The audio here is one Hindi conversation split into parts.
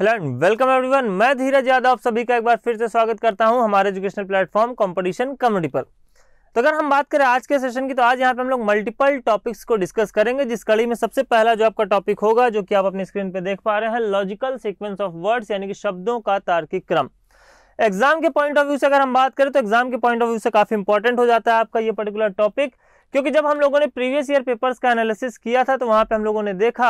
हेलो एंड वेलकम एवरीवन मैं धीरज यादव आप सभी का एक बार फिर से स्वागत करता हूं हमारे एजुकेशनल प्लेटफॉर्म कंपटीशन कम्युनिटी पर तो अगर हम बात करें आज के सेशन की तो आज यहाँ पे हम लोग मल्टीपल टॉपिक्स को डिस्कस करेंगे जिस कड़ी में सबसे पहला जो आपका टॉपिक होगा जो कि आप अपनी स्क्रीन पर देख पा रहे हैं लॉजिकल सीक्वेंस ऑफ वर्ड्स यानी कि शब्दों का तार्किक क्रम एग्जाम के पॉइंट ऑफ व्यू से अगर हम बात करें तो एग्जाम के पॉइंट ऑफ व्यू से काफी इंपॉर्टेंट हो जाता है आपका ये पर्टिकुलर टॉपिक क्योंकि जब हम लोगों ने प्रीवियस ईयर पेपर्स का एनालिसिस किया था तो वहां पे हम लोगों ने देखा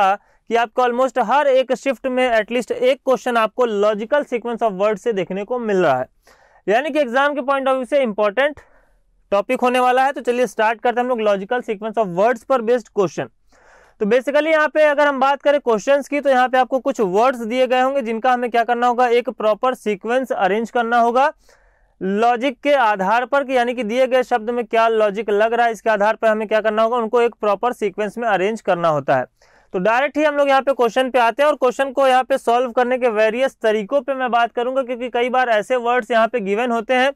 कि आपको ऑलमोस्ट हर एक शिफ्ट में एटलीस्ट एक क्वेश्चन आपको लॉजिकल सीक्वेंस ऑफ वर्ड से देखने को मिल रहा है यानी कि एग्जाम के पॉइंट ऑफ व्यू से इंपॉर्टेंट टॉपिक होने वाला है तो चलिए स्टार्ट करते हैं हम लोग लॉजिकल सीक्वेंस ऑफ वर्ड्स पर बेस्ड क्वेश्चन तो बेसिकली यहाँ पे अगर हम बात करें क्वेश्चंस की तो यहाँ पे आपको कुछ वर्ड्स दिए गए होंगे जिनका हमें क्या करना होगा एक प्रॉपर सीक्वेंस अरेंज करना होगा लॉजिक के आधार पर कि यानी कि दिए गए शब्द में क्या लॉजिक लग रहा है इसके आधार पर हमें क्या करना होगा उनको एक प्रॉपर सीक्वेंस में अरेंज करना होता है तो डायरेक्ट ही हम लोग यहाँ पे क्वेश्चन पे आते हैं और क्वेश्चन को यहाँ पे सॉल्व करने के वेरियस तरीकों पे मैं बात करूंगा क्योंकि कई बार ऐसे वर्ड्स यहाँ पे गिवन होते हैं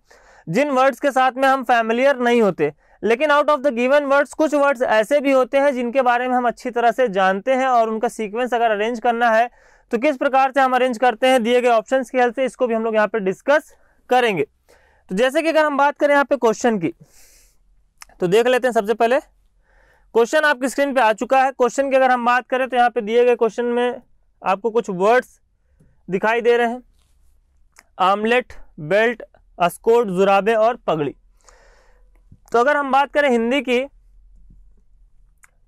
जिन वर्ड्स के साथ में हम फैमिलियर नहीं होते लेकिन out of the given words कुछ वर्ड्स ऐसे भी होते हैं जिनके बारे में हम अच्छी तरह से जानते हैं और उनका सीक्वेंस अगर अरेंज करना है तो किस प्रकार से हम अरेंज करते हैं दिए गए ऑप्शन की हेल्प से इसको भी हम लोग यहाँ पर डिस्कस करेंगे तो जैसे कि अगर हम बात करें यहाँ पे क्वेश्चन की तो देख लेते हैं सबसे पहले क्वेश्चन आपकी स्क्रीन पे आ चुका है क्वेश्चन की अगर हम बात करें तो यहाँ पे दिए गए क्वेश्चन में आपको कुछ वर्ड्स दिखाई दे रहे हैं आमलेट बेल्ट अस्कोट जुराबे और पगड़ी तो अगर हम बात करें हिंदी की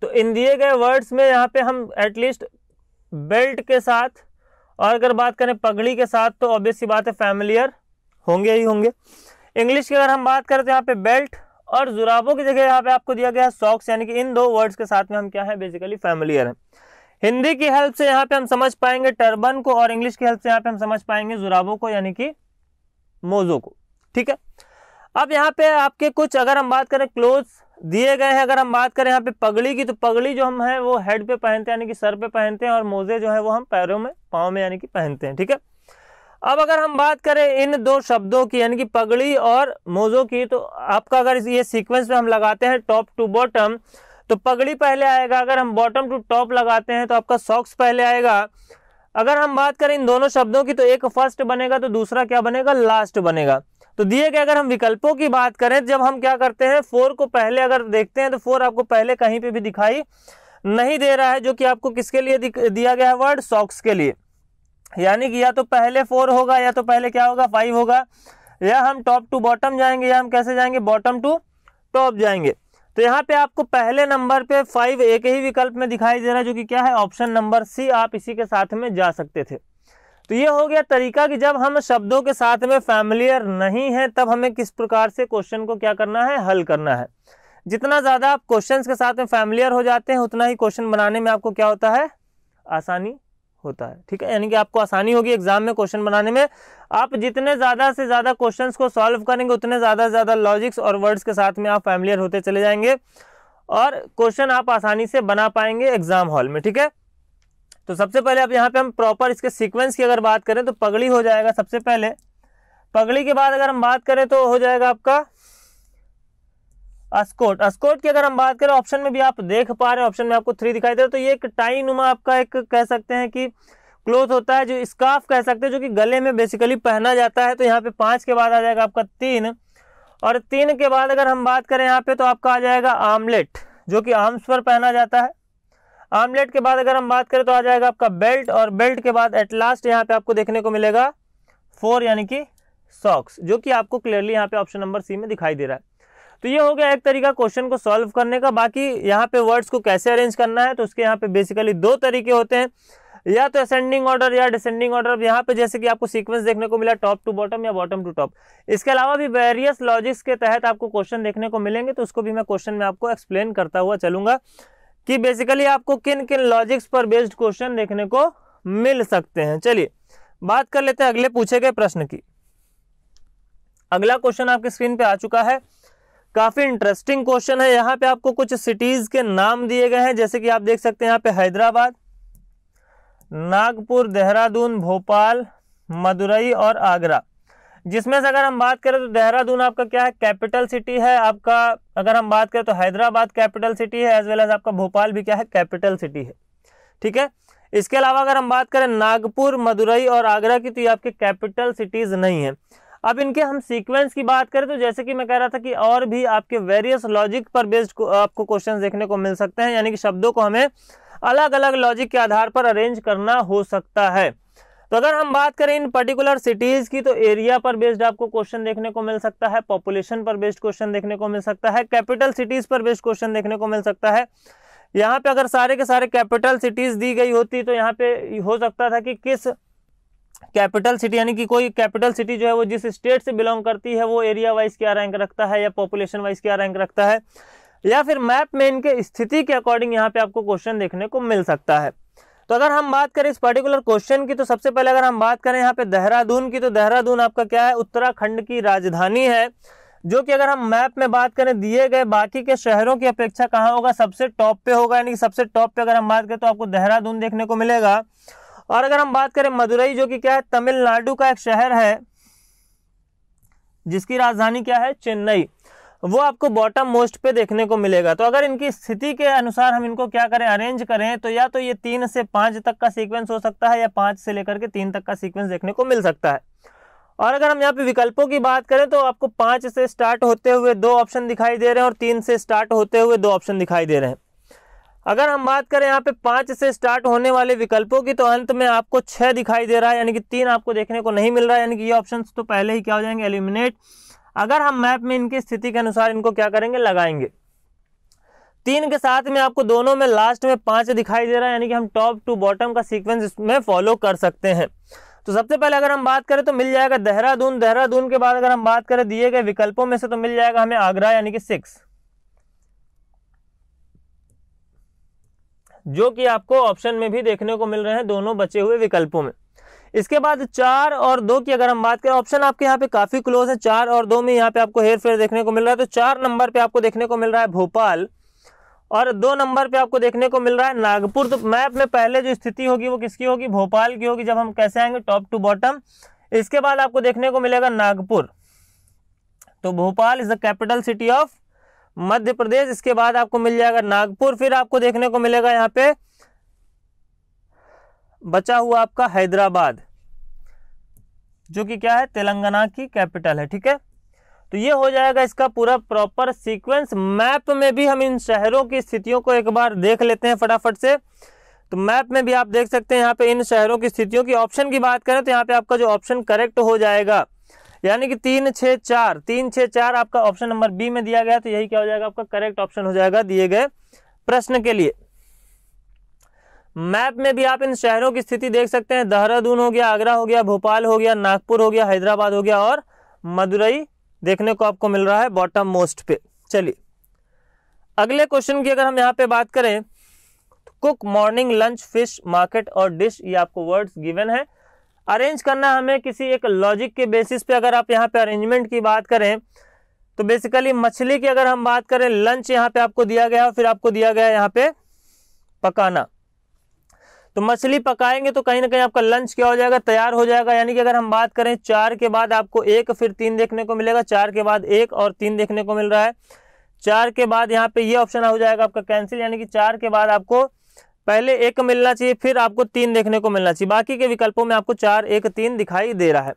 तो इन दिए गए वर्ड्स में यहाँ पे हम एटलीस्ट बेल्ट के साथ और अगर बात करें पगड़ी के साथ तो ऑब्वियस सी बात है फैमिलियर होंगे ही होंगे इंग्लिश की अगर हम बात करें तो यहाँ पे बेल्ट और जुराबों की जगह यहाँ पे आपको दिया गया है सॉक्स यानी कि इन दो वर्ड्स के साथ में हम क्या है बेसिकली फैमिलियर हैं हिंदी की हेल्प से यहाँ पे हम समझ पाएंगे टर्बन को और इंग्लिश की हेल्प से यहाँ पे हम समझ पाएंगे जुराबों को यानी कि मोजों को ठीक है अब यहाँ पे आपके कुछ अगर हम बात करें क्लोथ दिए गए हैं अगर हम बात करें यहाँ पे पगड़ी की तो पगड़ी जो हम है वो हेड पे पहनते हैं यानी कि सर पे पहनते हैं और मोजे जो है वो हम पैरों में पाँव में यानी कि पहनते हैं ठीक है अब अगर हम बात करें इन दो शब्दों की यानी कि पगड़ी और मोजो की तो आपका अगर ये सीक्वेंस में हम लगाते हैं टॉप टू बॉटम तो पगड़ी पहले आएगा अगर हम बॉटम टू टॉप लगाते हैं तो आपका सॉक्स पहले आएगा अगर हम बात करें इन दोनों शब्दों की तो एक फर्स्ट बनेगा तो दूसरा क्या बनेगा लास्ट बनेगा तो दिए गए अगर हम विकल्पों की बात करें जब हम क्या करते हैं फोर को पहले अगर देखते हैं तो फोर आपको पहले कहीं पे भी दिखाई नहीं दे रहा है जो कि आपको किसके लिए दिया गया है वर्ड सॉक्स के लिए यानी कि या तो पहले फोर होगा या तो पहले क्या होगा फाइव होगा या हम टॉप टू बॉटम जाएंगे या हम कैसे जाएंगे बॉटम टू टॉप जाएंगे तो यहाँ पे आपको पहले नंबर पे फाइव एक ही विकल्प में दिखाई दे रहा है जो कि क्या है ऑप्शन नंबर सी आप इसी के साथ में जा सकते थे तो ये हो गया तरीका कि जब हम शब्दों के साथ में फैमिलियर नहीं है तब हमें किस प्रकार से क्वेश्चन को क्या करना है हल करना है जितना ज़्यादा आप क्वेश्चन के साथ में फैमिलियर हो जाते हैं उतना ही क्वेश्चन बनाने में आपको क्या होता है आसानी होता है ठीक है यानी कि आपको आसानी होगी एग्जाम में क्वेश्चन बनाने में आप जितने ज़्यादा से ज़्यादा क्वेश्चंस को सॉल्व करेंगे उतने ज़्यादा से ज़्यादा लॉजिक्स और वर्ड्स के साथ में आप फैमिलियर होते चले जाएंगे और क्वेश्चन आप आसानी से बना पाएंगे एग्जाम हॉल में ठीक है तो सबसे पहले आप यहाँ पे हम प्रॉपर इसके सीक्वेंस की अगर बात करें तो पगड़ी हो जाएगा सबसे पहले पगड़ी के बाद अगर हम बात करें तो हो जाएगा आपका अस्कोट अस्कोट की अगर हम बात करें ऑप्शन में भी आप देख पा रहे हैं ऑप्शन में आपको थ्री दिखाई दे रहा है तो ये एक टाई नुमा आपका एक कह सकते हैं कि क्लोथ होता है जो स्काफ कह सकते हैं जो कि गले में बेसिकली पहना जाता है तो यहाँ पे पाँच के बाद आ जाएगा आपका तीन और तीन के बाद अगर हम बात करें यहाँ पे तो आपका आ जाएगा आमलेट जो कि आर्म्स पर पहना जाता है आमलेट के बाद अगर हम बात करें तो आ जाएगा आपका बेल्ट और बेल्ट के बाद एट लास्ट यहाँ पे आपको देखने को मिलेगा फोर यानी कि सॉक्स जो कि आपको क्लियरली यहाँ पे ऑप्शन नंबर सी में दिखाई दे रहा है तो ये हो गया एक तरीका क्वेश्चन को सॉल्व करने का बाकी यहाँ पे वर्ड्स को कैसे अरेंज करना है तो उसके यहाँ पे बेसिकली दो तरीके होते हैं या तो असेंडिंग ऑर्डर या डिसेंडिंग ऑर्डर यहाँ पे जैसे कि आपको सीक्वेंस देखने को मिला टॉप टू बॉटम या बॉटम टू टॉप इसके अलावा भी वेरियस लॉजिक्स के तहत आपको क्वेश्चन देखने को मिलेंगे तो उसको भी मैं क्वेश्चन में आपको एक्सप्लेन करता हुआ चलूंगा कि बेसिकली आपको किन किन लॉजिक्स पर बेस्ड क्वेश्चन देखने को मिल सकते हैं चलिए बात कर लेते हैं अगले पूछे गए प्रश्न की अगला क्वेश्चन आपके स्क्रीन पे आ चुका है काफी इंटरेस्टिंग क्वेश्चन है यहाँ पे आपको कुछ सिटीज के नाम दिए गए हैं जैसे कि आप देख सकते हैं यहाँ पे हैदराबाद नागपुर देहरादून भोपाल मदुरई और आगरा जिसमें से अगर हम बात करें तो देहरादून आपका क्या है कैपिटल सिटी है आपका अगर हम बात करें तो हैदराबाद कैपिटल सिटी है एज वेल एज आपका भोपाल भी क्या है कैपिटल सिटी है ठीक है इसके अलावा अगर हम बात करें नागपुर मदुरई और आगरा की तो ये आपके कैपिटल सिटीज़ नहीं है अब इनके हम सीक्वेंस की बात करें तो जैसे कि मैं कह रहा था कि और भी आपके वेरियस लॉजिक पर बेस्ड आपको क्वेश्चन देखने को मिल सकते हैं यानी कि शब्दों को हमें अलग अलग लॉजिक के आधार पर अरेंज करना हो सकता है तो अगर हम बात करें इन पर्टिकुलर सिटीज़ की तो एरिया पर बेस्ड आपको क्वेश्चन देखने को मिल सकता है पॉपुलेशन पर बेस्ड क्वेश्चन देखने को मिल सकता है कैपिटल सिटीज़ पर बेस्ड क्वेश्चन देखने को मिल सकता है यहाँ पे अगर सारे के सारे कैपिटल सिटीज़ दी गई होती तो यहाँ पे हो सकता था कि किस कैपिटल सिटी यानी कि कोई कैपिटल सिटी जो है वो जिस स्टेट से बिलोंग करती है वो एरिया वाइज क्या रैंक रखता है या पॉपुलेशन वाइज क्या रैंक रखता है या फिर मैप में इनके स्थिति के अकॉर्डिंग यहाँ पे आपको क्वेश्चन देखने को मिल सकता है तो अगर हम बात करें इस पर्टिकुलर क्वेश्चन की तो सबसे पहले अगर हम बात करें यहाँ पे देहरादून की तो देहरादून आपका क्या है उत्तराखंड की राजधानी है जो कि अगर हम मैप में बात करें दिए गए बाकी के शहरों की अपेक्षा कहाँ होगा सबसे टॉप पे होगा यानी कि सबसे टॉप पे अगर हम बात करें तो आपको देहरादून देखने को मिलेगा और अगर हम बात करें मदुरई जो कि क्या है तमिलनाडु का एक शहर है जिसकी राजधानी क्या है चेन्नई वो आपको बॉटम मोस्ट पे देखने को मिलेगा तो अगर इनकी स्थिति के अनुसार हम इनको क्या करें अरेंज करें तो या तो ये तीन से पाँच तक का सीक्वेंस हो सकता है या पाँच से लेकर के तीन तक का सीक्वेंस देखने को मिल सकता है और अगर हम यहाँ पे विकल्पों की बात करें तो आपको पाँच से स्टार्ट होते हुए दो ऑप्शन दिखाई दे रहे हैं और तीन से स्टार्ट होते हुए दो ऑप्शन दिखाई दे रहे हैं अगर हम बात करें यहाँ पे पांच से स्टार्ट होने वाले विकल्पों की तो अंत में आपको छह दिखाई दे रहा है यानी कि तीन आपको देखने को नहीं मिल रहा है यानी कि ये ऑप्शन तो पहले ही क्या हो जाएंगे एलिमिनेट अगर हम मैप में इनकी स्थिति के अनुसार इनको क्या करेंगे लगाएंगे तीन के साथ में आपको दोनों में लास्ट में पांच दिखाई दे रहा है यानी कि हम टॉप टू बॉटम का सीक्वेंस इसमें फॉलो कर सकते हैं तो सबसे पहले अगर हम बात करें तो मिल जाएगा देहरादून देहरादून के बाद अगर हम बात करें दिए गए विकल्पों में से तो मिल जाएगा हमें आगरा यानी कि सिक्स जो कि आपको ऑप्शन में भी देखने को मिल रहे हैं दोनों बचे हुए विकल्पों में इसके बाद चार और दो की अगर हम बात करें ऑप्शन आपके यहाँ पे काफी क्लोज है चार और दो में यहाँ पे आपको हेर फेर देखने को मिल रहा है तो चार नंबर पे आपको देखने को मिल रहा है भोपाल और दो नंबर पे आपको देखने को मिल रहा है नागपुर तो मैप में पहले जो स्थिति होगी वो किसकी होगी भोपाल की होगी जब हम कैसे आएंगे टॉप टू बॉटम इसके बाद आपको देखने को मिलेगा नागपुर तो Bhopal is the capital city of Madhya Pradesh इसके बाद आपको मिल जाएगा नागपुर फिर आपको देखने को मिलेगा यहाँ पे बचा हुआ आपका हैदराबाद जो कि क्या है तेलंगाना की कैपिटल है ठीक है तो ये हो जाएगा इसका पूरा प्रॉपर सीक्वेंस मैप में भी हम इन शहरों की स्थितियों को एक बार देख लेते हैं फटाफट से तो मैप में भी आप देख सकते हैं यहाँ पे इन शहरों की स्थितियों की ऑप्शन की बात करें तो यहाँ पे आपका जो ऑप्शन करेक्ट हो जाएगा यानी कि तीन छः चार तीन छः चार आपका ऑप्शन नंबर बी में दिया गया तो यही क्या हो जाएगा आपका करेक्ट ऑप्शन हो जाएगा दिए गए प्रश्न के लिए मैप में भी आप इन शहरों की स्थिति देख सकते हैं देहरादून हो गया आगरा हो गया भोपाल हो गया नागपुर हो गया हैदराबाद हो गया और मदुरई देखने को आपको मिल रहा है बॉटम मोस्ट पे चलिए अगले क्वेश्चन की अगर हम यहाँ पे बात करें cook morning lunch fish market और डिश ये आपको वर्ड्स गिवन है अरेंज करना हमें किसी एक लॉजिक के बेसिस पे अगर आप यहाँ पे अरेंजमेंट की बात करें तो बेसिकली मछली की अगर हम बात करें लंच यहाँ पे आपको दिया गया है फिर आपको दिया गया है यहाँ पे पकाना तो मछली पकाएंगे तो कहीं ना कहीं आपका लंच क्या हो जाएगा तैयार हो जाएगा यानी कि अगर हम बात करें चार के बाद आपको एक फिर तीन देखने को मिलेगा चार के बाद एक और तीन देखने को मिल रहा है चार के बाद यहाँ पे ये यह ऑप्शन हो जाएगा आपका कैंसिल यानी कि चार के बाद आपको पहले एक मिलना चाहिए फिर आपको तीन देखने को मिलना चाहिए बाकी के विकल्पों में आपको चार एक तीन दिखाई दे रहा है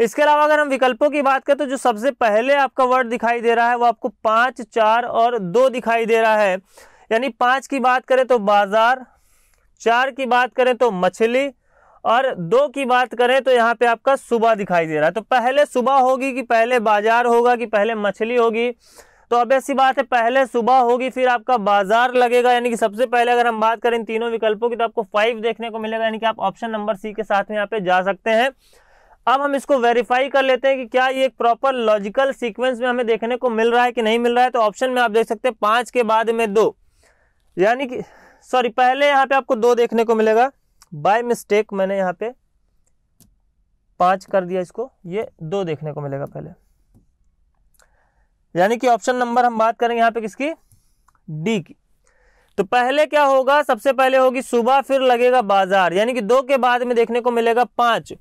इसके अलावा अगर हम विकल्पों की बात करें तो जो सबसे पहले आपका वर्ड दिखाई दे रहा है वो आपको पाँच चार और दो दिखाई दे रहा है यानी पाँच की बात करें तो बाजार चार की बात करें तो मछली और दो की बात करें तो यहाँ पे आपका सुबह दिखाई दे रहा है तो पहले सुबह होगी कि पहले बाजार होगा कि पहले मछली होगी तो अब ऐसी बात है पहले सुबह होगी फिर आपका बाजार लगेगा यानी कि सबसे पहले अगर हम बात करें तीनों विकल्पों की तो आपको फाइव देखने को मिलेगा यानी कि आप ऑप्शन नंबर सी के साथ में यहाँ पे जा सकते हैं अब हम इसको वेरीफाई कर लेते हैं कि क्या ये एक प्रॉपर लॉजिकल सीक्वेंस में हमें देखने को मिल रहा है कि नहीं मिल रहा है तो ऑप्शन में आप देख सकते हैं पांच के बाद में दो यानी कि सॉरी पहले यहाँ पे आपको दो देखने को मिलेगा बाय मिस्टेक मैंने यहाँ पे पांच कर दिया इसको ये दो देखने को मिलेगा पहले यानी कि ऑप्शन नंबर हम बात करेंगे यहाँ पे किसकी डी की तो पहले क्या होगा सबसे पहले होगी सुबह फिर लगेगा बाजार यानी कि दो के बाद में देखने को मिलेगा पाँच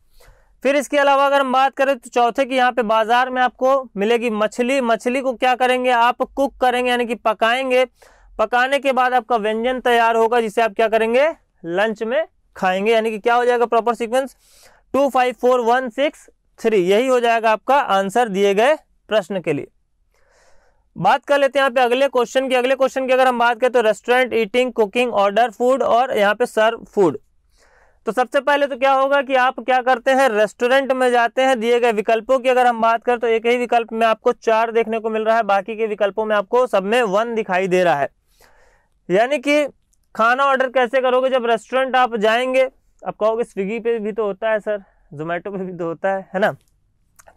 फिर इसके अलावा अगर हम बात करें तो चौथे की यहाँ पे बाजार में आपको मिलेगी मछली मछली को क्या करेंगे आप कुक करेंगे यानी कि पकाएंगे पकाने के बाद आपका व्यंजन तैयार होगा जिसे आप क्या करेंगे लंच में खाएंगे यानी कि क्या हो जाएगा proper sequence two five four one six three यही हो जाएगा आपका आंसर दिए गए प्रश्न के लिए बात कर लेते हैं यहाँ पे अगले क्वेश्चन की अगले क्वेश्चन की अगर हम बात करें तो restaurant eating cooking order food और यहाँ पे सर्व फूड तो सबसे पहले तो क्या होगा कि आप क्या करते हैं रेस्टोरेंट में जाते हैं दिए गए विकल्पों की अगर हम बात करें तो एक ही विकल्प में आपको चार देखने को मिल रहा है बाकी के विकल्पों में आपको सब में वन दिखाई दे रहा है यानी कि खाना ऑर्डर कैसे करोगे जब रेस्टोरेंट आप जाएंगे आप कहोगे स्विगी पे भी तो होता है सर जोमेटो पे भी तो होता है है ना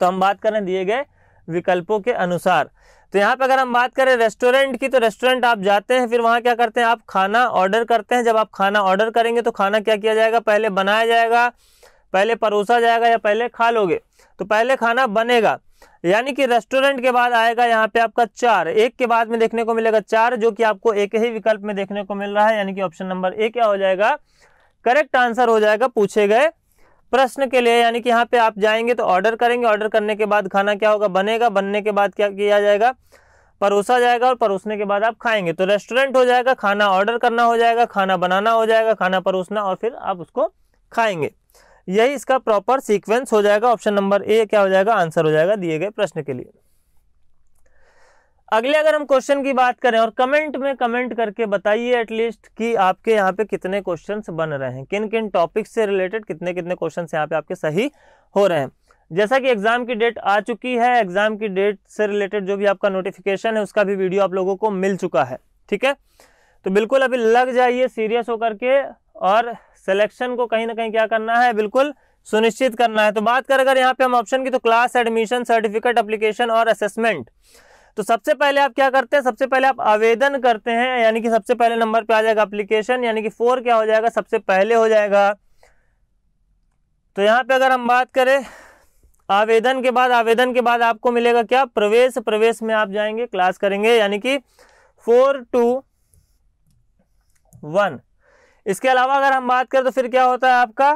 तो हम बात करें दिए गए विकल्पों के अनुसार तो यहाँ पर अगर हम बात करें रेस्टोरेंट की तो रेस्टोरेंट आप जाते हैं फिर वहाँ क्या करते हैं आप खाना ऑर्डर करते हैं जब आप खाना ऑर्डर करेंगे तो खाना क्या किया जाएगा पहले बनाया जाएगा पहले परोसा जाएगा या पहले खा लोगे तो पहले खाना बनेगा यानी कि रेस्टोरेंट के बाद आएगा यहाँ पे आपका चार एक के बाद में देखने को मिलेगा चार जो कि आपको एक ही विकल्प में देखने को मिल रहा है यानी कि ऑप्शन नंबर ए क्या हो जाएगा करेक्ट आंसर हो जाएगा पूछे गए प्रश्न के लिए यानी कि यहाँ पे आप जाएंगे तो ऑर्डर करेंगे ऑर्डर करने के बाद खाना क्या होगा बनेगा बनने के बाद क्या किया जाएगा परोसा जाएगा और परोसने के बाद आप खाएंगे तो रेस्टोरेंट हो जाएगा खाना ऑर्डर करना हो जाएगा खाना बनाना हो जाएगा खाना परोसना और फिर आप उसको खाएंगे यही इसका प्रॉपर सीक्वेंस हो जाएगा ऑप्शन नंबर ए क्या हो जाएगा आंसर हो जाएगा दिए गए प्रश्न के लिए अगले अगर हम क्वेश्चन की बात करें और कमेंट में कमेंट करके बताइए एटलीस्ट कि आपके यहाँ पे कितने क्वेश्चंस बन रहे हैं किन किन टॉपिक्स से रिलेटेड कितने कितने क्वेश्चंस यहाँ पे आपके सही हो रहे हैं जैसा कि एग्जाम की डेट आ चुकी है एग्जाम की डेट से रिलेटेड जो भी आपका नोटिफिकेशन है उसका भी वीडियो आप लोगों को मिल चुका है ठीक है तो बिल्कुल अभी लग जाइए सीरियस होकर के और सिलेक्शन को कहीं ना कहीं क्या करना है बिल्कुल सुनिश्चित करना है तो बात करें अगर यहाँ पे हम ऑप्शन की तो क्लास एडमिशन सर्टिफिकेट अप्लीकेशन और असेसमेंट तो सबसे पहले आप क्या करते हैं सबसे पहले आप आवेदन करते हैं यानी कि सबसे पहले नंबर पे आ जाएगा अप्लीकेशन यानी कि फोर क्या हो जाएगा सबसे पहले हो जाएगा तो यहां पे अगर हम बात करें आवेदन के बाद आवेदन के बाद आपको मिलेगा क्या प्रवेश प्रवेश में आप जाएंगे क्लास करेंगे यानी कि फोर टू वन इसके अलावा अगर हम बात करें तो फिर क्या होता है आपका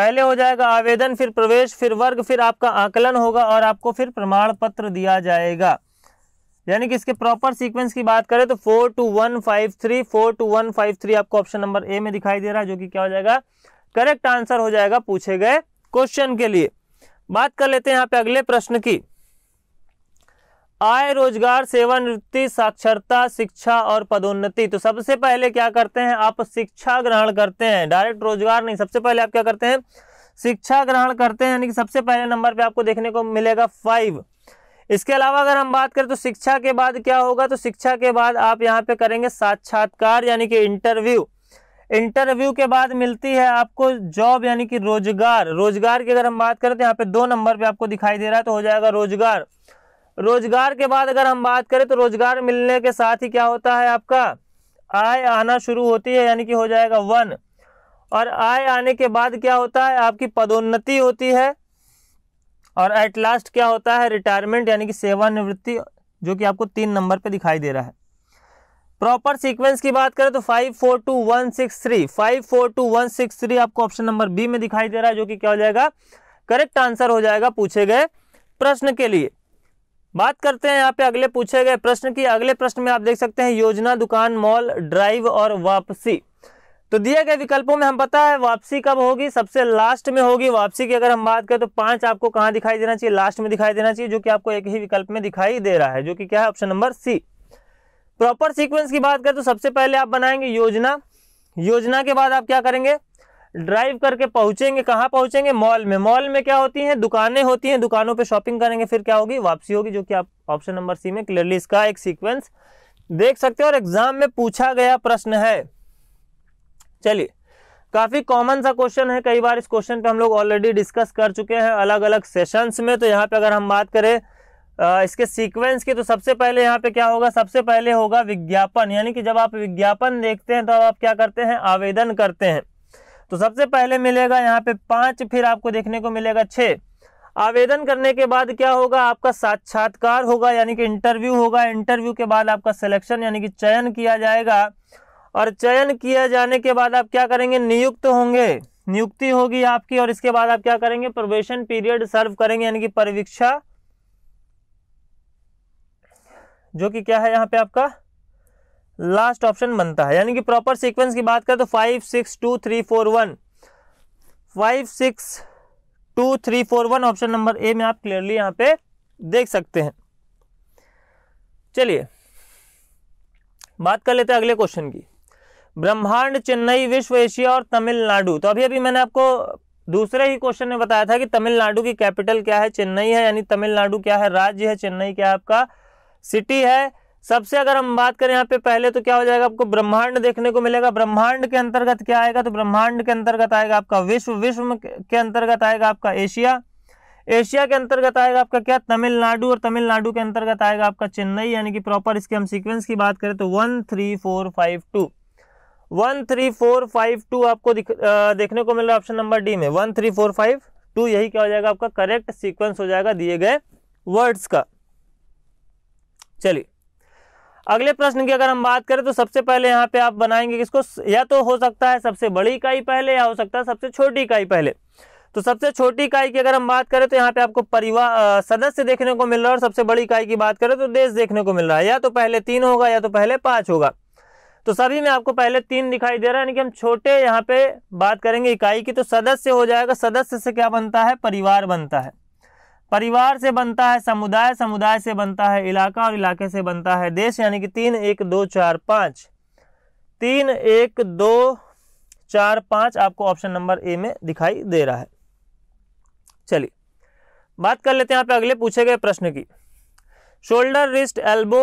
पहले हो जाएगा आवेदन फिर प्रवेश फिर वर्ग फिर आपका आकलन होगा और आपको फिर प्रमाण पत्र दिया जाएगा यानी कि इसके प्रॉपर सीक्वेंस की बात करें तो four two one five three four two one five three आपको ऑप्शन नंबर ए में दिखाई दे रहा है जो कि क्या हो जाएगा करेक्ट आंसर हो जाएगा पूछे गए क्वेश्चन के लिए बात कर लेते हैं यहाँ पे अगले प्रश्न की आय रोजगार सेवानिवृत्ति साक्षरता शिक्षा और पदोन्नति तो सबसे पहले क्या करते हैं आप शिक्षा ग्रहण करते हैं डायरेक्ट रोजगार नहीं सबसे पहले आप क्या करते हैं शिक्षा ग्रहण करते हैं यानी कि सबसे पहले नंबर पे आपको देखने को मिलेगा फाइव इसके अलावा अगर हम बात करें तो शिक्षा के बाद क्या होगा तो शिक्षा के बाद आप यहाँ पे करेंगे साक्षात्कार यानी कि इंटरव्यू इंटरव्यू के बाद मिलती है आपको जॉब यानी कि रोजगार रोजगार की अगर हम बात करें तो यहाँ पे दो नंबर पे आपको दिखाई दे रहा है तो हो जाएगा रोजगार रोजगार के बाद अगर हम बात करें तो रोजगार मिलने के साथ ही क्या होता है आपका आय आना शुरू होती है यानी कि हो जाएगा वन और आय आने के बाद क्या होता है आपकी पदोन्नति होती है और एट लास्ट क्या होता है रिटायरमेंट यानी कि सेवानिवृत्ति जो कि आपको तीन नंबर पे दिखाई दे रहा है प्रॉपर सीक्वेंस की बात करें तो five four two one six three five four two one six three आपको ऑप्शन नंबर बी में दिखाई दे रहा है जो कि क्या हो जाएगा करेक्ट आंसर हो जाएगा पूछे गए प्रश्न के लिए बात करते हैं यहाँ पे अगले पूछे गए प्रश्न की अगले प्रश्न में आप देख सकते हैं योजना दुकान मॉल ड्राइव और वापसी तो दिए गए विकल्पों में हम पता है वापसी कब होगी सबसे लास्ट में होगी वापसी की अगर हम बात करें तो पांच आपको कहाँ दिखाई देना चाहिए लास्ट में दिखाई देना चाहिए जो कि आपको एक ही विकल्प में दिखाई दे रहा है जो कि क्या है option number C proper sequence की बात करें तो सबसे पहले आप बनाएंगे योजना योजना के बाद आप क्या करेंगे ड्राइव करके पहुंचेंगे कहाँ पहुंचेंगे मॉल में मॉल में क्या होती हैं दुकानें होती हैं दुकानों पे शॉपिंग करेंगे फिर क्या होगी वापसी होगी जो कि आप ऑप्शन नंबर सी में क्लियरली इसका एक सीक्वेंस देख सकते हो और एग्जाम में पूछा गया प्रश्न है चलिए काफी कॉमन सा क्वेश्चन है कई बार इस क्वेश्चन पे हम लोग ऑलरेडी डिस्कस कर चुके हैं अलग अलग सेशंस में तो यहाँ पे अगर हम बात करें इसके सीक्वेंस की तो सबसे पहले यहाँ पे क्या होगा सबसे पहले होगा विज्ञापन यानी कि जब आप विज्ञापन देखते हैं तो आप क्या करते हैं आवेदन करते हैं तो सबसे पहले मिलेगा यहाँ पे पांच फिर आपको देखने को मिलेगा छः आवेदन करने के बाद क्या होगा आपका साक्षात्कार होगा यानी कि इंटरव्यू होगा इंटरव्यू के बाद आपका सिलेक्शन यानी कि चयन किया जाएगा और चयन किया जाने के बाद आप क्या करेंगे नियुक्त होंगे नियुक्ति होगी आपकी और इसके बाद आप क्या करेंगे प्रोबेशन पीरियड सर्व करेंगे यानी कि परीक्षा जो कि क्या है यहाँ पे आपका लास्ट ऑप्शन बनता है यानी कि प्रॉपर सीक्वेंस की बात करें तो five six two three four one five six two three four one option number A में आप क्लियरली यहां पे देख सकते हैं चलिए बात कर लेते हैं अगले क्वेश्चन की ब्रह्मांड चेन्नई विश्व एशिया और तमिलनाडु तो अभी अभी मैंने आपको दूसरे ही क्वेश्चन में बताया था कि तमिलनाडु की कैपिटल क्या है चेन्नई है यानी तमिलनाडु क्या है राज्य है चेन्नई क्या है आपका सिटी है सबसे अगर हम बात करें यहाँ पे पहले तो क्या हो जाएगा आपको ब्रह्मांड देखने को मिलेगा ब्रह्मांड के अंतर्गत क्या आएगा तो ब्रह्मांड के अंतर्गत आएगा आपका विश्व विश्व के अंतर्गत आएगा आपका एशिया एशिया के अंतर्गत आएगा आपका क्या तमिलनाडु और तमिलनाडु के अंतर्गत आएगा आपका चेन्नई यानी कि प्रॉपर इसके हम सीक्वेंस की बात करें तो one three four five two one three four five two आपको देखने को मिल रहा है ऑप्शन नंबर डी में one three four five two यही क्या हो जाएगा आपका करेक्ट सीक्वेंस हो जाएगा दिए गए वर्ड्स का चलिए अगले प्रश्न की अगर हम बात करें तो सबसे पहले यहाँ पे आप बनाएंगे किसको या तो हो सकता है सबसे बड़ी इकाई पहले या हो सकता है सबसे छोटी इकाई पहले तो सबसे छोटी इकाई की अगर हम बात करें तो यहाँ पे आपको परिवार सदस्य देखने को मिल रहा है और सबसे बड़ी इकाई की बात करें तो देश देखने को मिल रहा है या तो पहले तीन होगा या तो पहले पाँच होगा तो सभी में आपको पहले तीन दिखाई दे रहा है यानी कि हम छोटे यहाँ पे बात करेंगे इकाई की तो सदस्य हो जाएगा सदस्य से क्या बनता है परिवार बनता है परिवार से बनता है समुदाय समुदाय से बनता है इलाका और इलाके से बनता है देश यानी कि तीन एक दो चार पाँच तीन एक दो चार पाँच आपको ऑप्शन नंबर ए में दिखाई दे रहा है चलिए बात कर लेते हैं यहाँ पे अगले पूछे गए प्रश्न की शोल्डर रिस्ट एल्बो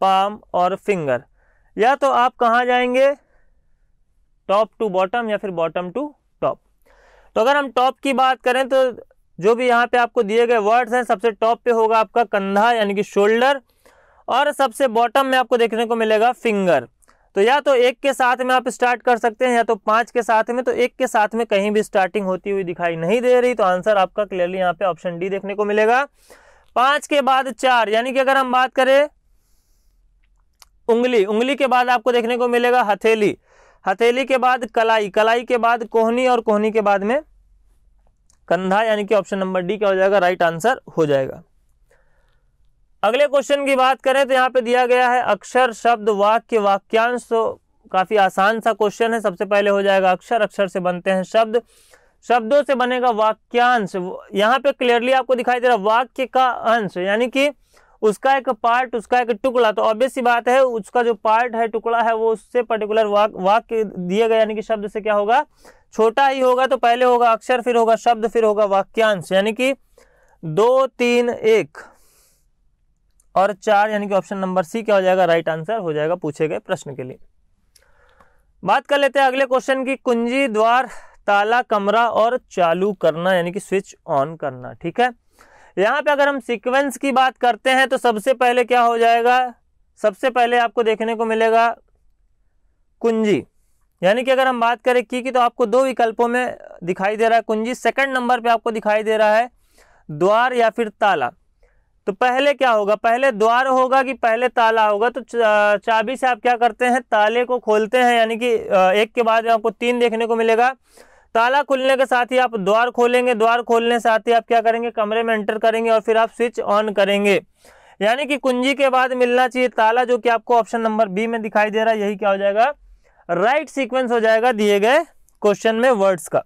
पाम और फिंगर या तो आप कहाँ जाएंगे टॉप टू बॉटम या फिर बॉटम टू टॉप तो अगर हम टॉप की बात करें तो जो भी यहाँ पे आपको दिए गए वर्ड्स हैं सबसे टॉप पे होगा आपका कंधा यानी कि शोल्डर और सबसे बॉटम में आपको देखने को मिलेगा फिंगर तो या तो एक के साथ में आप स्टार्ट कर सकते हैं या तो पाँच के साथ में तो एक के साथ में कहीं भी स्टार्टिंग होती हुई दिखाई नहीं दे रही तो आंसर आपका क्लियरली यहाँ पे ऑप्शन डी देखने को मिलेगा पाँच के बाद चार यानी कि अगर हम बात करें उंगली उंगली के बाद आपको देखने को मिलेगा हथेली हथेली के बाद कलाई कलाई के बाद कोहनी और कोहनी के बाद में कंधा यानी कि ऑप्शन नंबर डी क्या हो जाएगा राइट आंसर हो जाएगा अगले क्वेश्चन की बात करें तो यहाँ पे दिया गया है अक्षर शब्द वाक्य वाक्यांश तो काफ़ी आसान सा क्वेश्चन है सबसे पहले हो जाएगा अक्षर अक्षर से बनते हैं शब्द शब्दों से बनेगा वाक्यांश यहाँ पे क्लियरली आपको दिखाई दे रहा वाक्य का अंश यानी कि उसका एक पार्ट उसका एक टुकड़ा तो ऑब्वियस सी बात है उसका जो पार्ट है टुकड़ा है वो उससे पर्टिकुलर वाक वाक्य दिए गए यानी कि शब्द से क्या होगा छोटा ही होगा तो पहले होगा अक्षर फिर होगा शब्द फिर होगा वाक्यांश यानी कि दो तीन एक और चार यानी कि ऑप्शन नंबर सी क्या हो जाएगा राइट आंसर हो जाएगा पूछे गए प्रश्न के लिए बात कर लेते हैं अगले क्वेश्चन की कुंजी द्वार ताला कमरा और चालू करना यानी कि स्विच ऑन करना ठीक है यहाँ पे अगर हम सीक्वेंस की बात करते हैं तो सबसे पहले क्या हो जाएगा सबसे पहले आपको देखने को मिलेगा कुंजी यानी कि अगर हम बात करें की की तो आपको दो विकल्पों में दिखाई दे रहा है कुंजी सेकंड नंबर पे आपको दिखाई दे रहा है द्वार या फिर ताला तो पहले क्या होगा पहले द्वार होगा कि पहले ताला होगा तो चाबी से आप क्या करते हैं ताले को खोलते हैं यानी कि एक के बाद आपको तीन देखने को मिलेगा ताला खुलने के साथ ही आप द्वार खोलेंगे द्वार खोलने के साथ ही आप क्या करेंगे कमरे में एंटर करेंगे और फिर आप स्विच ऑन करेंगे यानी कि कुंजी के बाद मिलना चाहिए ताला जो कि आपको ऑप्शन नंबर बी में दिखाई दे रहा है यही क्या हो जाएगा राइट सीक्वेंस हो जाएगा दिए गए क्वेश्चन में वर्ड्स का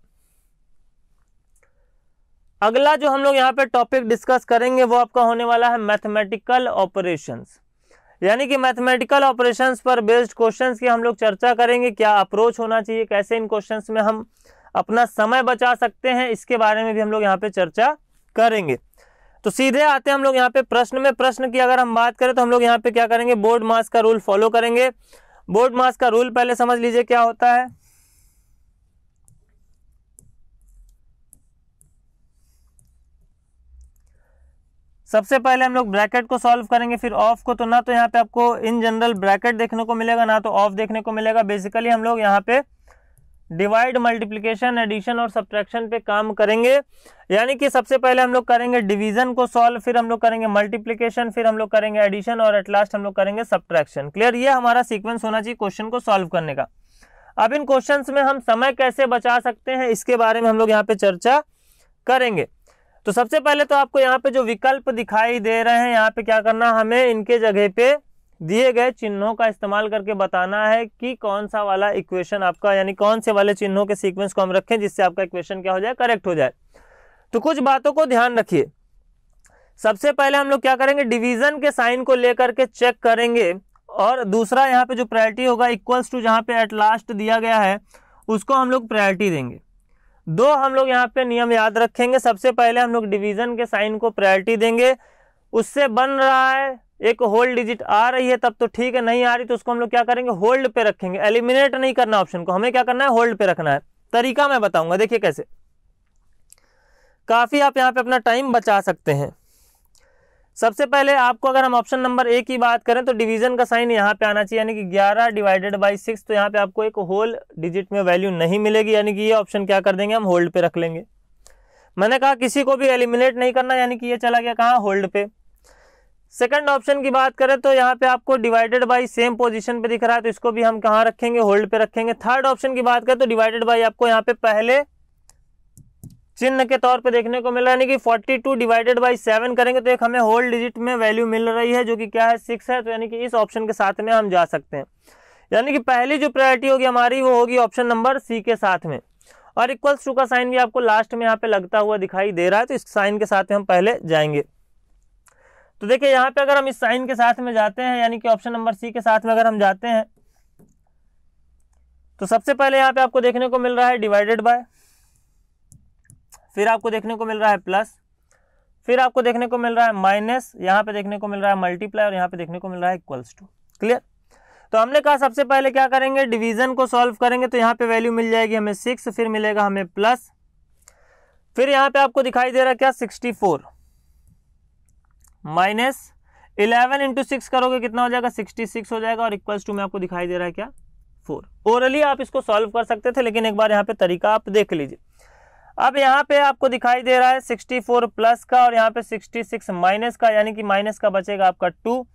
अगला जो हम लोग यहाँ पे टॉपिक डिस्कस करेंगे वो आपका होने वाला है मैथमेटिकल ऑपरेशंस यानी कि मैथमेटिकल ऑपरेशंस पर बेस्ड क्वेश्चंस की हम लोग चर्चा करेंगे क्या अप्रोच होना चाहिए कैसे इन क्वेश्चंस में हम अपना समय बचा सकते हैं इसके बारे में भी हम लोग यहाँ पे चर्चा करेंगे तो सीधे आते हैं हम लोग यहाँ पे प्रश्न में प्रश्न की अगर हम बात करें तो हम लोग यहाँ पे क्या करेंगे बोर्ड मास का रूल फॉलो करेंगे बोर्ड मास का रूल पहले समझ लीजिए क्या होता है सबसे पहले हम लोग ब्रैकेट को सॉल्व करेंगे फिर ऑफ को तो ना तो यहाँ पे आपको इन जनरल ब्रैकेट देखने को मिलेगा ना तो ऑफ देखने को मिलेगा बेसिकली हम लोग यहाँ पे डिवाइड मल्टीप्लीकेशन एडिशन और सब्ट्रैक्शन पे काम करेंगे यानी कि सबसे पहले हम लोग करेंगे डिवीजन को सॉल्व फिर हम लोग करेंगे मल्टीप्लीकेशन फिर हम लोग करेंगे एडिशन और एट लास्ट हम लोग करेंगे सब्ट्रैक्शन क्लियर ये हमारा सीक्वेंस होना चाहिए क्वेश्चन को सॉल्व करने का अब इन क्वेश्चन में हम समय कैसे बचा सकते हैं इसके बारे में हम लोग यहाँ पे चर्चा करेंगे तो सबसे पहले तो आपको यहाँ पे जो विकल्प दिखाई दे रहे हैं यहाँ पे क्या करना हमें इनके जगह पे दिए गए चिन्हों का इस्तेमाल करके बताना है कि कौन सा वाला इक्वेशन आपका यानी कौन से वाले चिन्हों के सीक्वेंस को हम रखें जिससे आपका इक्वेशन क्या हो जाए करेक्ट हो जाए तो कुछ बातों को ध्यान रखिए सबसे पहले हम लोग क्या करेंगे डिवीजन के साइन को लेकर के चेक करेंगे और दूसरा यहाँ पे जो प्रायोरिटी होगा इक्वल्स टू जहाँ पे एट लास्ट दिया गया है उसको हम लोग प्रायोरिटी देंगे दो हम लोग यहाँ पे नियम याद रखेंगे सबसे पहले हम लोग डिवीजन के साइन को प्रायोरिटी देंगे उससे बन रहा है एक होल्ड डिजिट आ रही है तब तो ठीक है नहीं आ रही तो उसको हम लोग क्या करेंगे होल्ड पे रखेंगे एलिमिनेट नहीं करना ऑप्शन को हमें क्या करना है होल्ड पे रखना है तरीका मैं बताऊंगा देखिए कैसे काफ़ी आप यहाँ पे अपना टाइम बचा सकते हैं सबसे पहले आपको अगर हम ऑप्शन नंबर ए की बात करें तो डिवीजन का साइन यहाँ पे आना चाहिए यानी कि 11 डिवाइडेड बाई सिक्स तो यहाँ पे आपको एक होल डिजिट में वैल्यू नहीं मिलेगी यानी कि ये ऑप्शन क्या कर देंगे हम होल्ड पे रख लेंगे मैंने कहा किसी को भी एलिमिनेट नहीं करना यानी कि ये चला गया कहाँ होल्ड पे सेकंड ऑप्शन की बात करें तो यहाँ पे आपको डिवाइडेड बाय सेम पोजीशन पे दिख रहा है तो इसको भी हम कहाँ रखेंगे होल्ड पे रखेंगे थर्ड ऑप्शन की बात करें तो डिवाइडेड बाय आपको यहाँ पे पहले चिन्ह के तौर पे देखने को मिल रहा है यानी कि 42 डिवाइडेड बाई सेवन करेंगे तो एक हमें होल डिजिट में वैल्यू मिल रही है जो कि क्या है सिक्स है तो यानी कि इस ऑप्शन के साथ में हम जा सकते हैं यानी कि पहली जो प्रायोरिटी होगी हमारी वो होगी ऑप्शन नंबर सी के साथ में और इक्वल्स टू का साइन भी आपको लास्ट में यहाँ पे लगता हुआ दिखाई दे रहा है तो इस साइन के साथ में हम पहले जाएंगे तो देखिए यहाँ पे अगर हम इस साइन के साथ में जाते हैं यानी कि ऑप्शन नंबर सी के साथ में अगर हम जाते हैं तो सबसे पहले यहाँ पे आपको देखने को मिल रहा है डिवाइडेड बाय फिर आपको देखने को मिल रहा है प्लस फिर आपको देखने को मिल रहा है माइनस यहाँ पे देखने को मिल रहा है मल्टीप्लाई और यहाँ पे देखने को मिल रहा है इक्वल्स टू क्लियर तो हमने कहा सबसे पहले क्या करेंगे डिवीजन को सॉल्व करेंगे तो यहाँ पे वैल्यू मिल जाएगी हमें सिक्स फिर मिलेगा हमें प्लस फिर यहाँ पे आपको दिखाई दे रहा है क्या sixty four minus eleven into six करोगे कितना हो जाएगा सिक्सटी सिक्स हो जाएगा और इक्वल्स टू में आपको दिखाई दे रहा है क्या फोर ओरली आप इसको सॉल्व कर सकते थे लेकिन एक बार यहाँ पे तरीका आप देख लीजिए अब यहाँ पे आपको दिखाई दे रहा है सिक्सटी फोर प्लस का और यहाँ पे सिक्सटी सिक्स माइनस का यानी कि माइनस का बचेगा आपका टू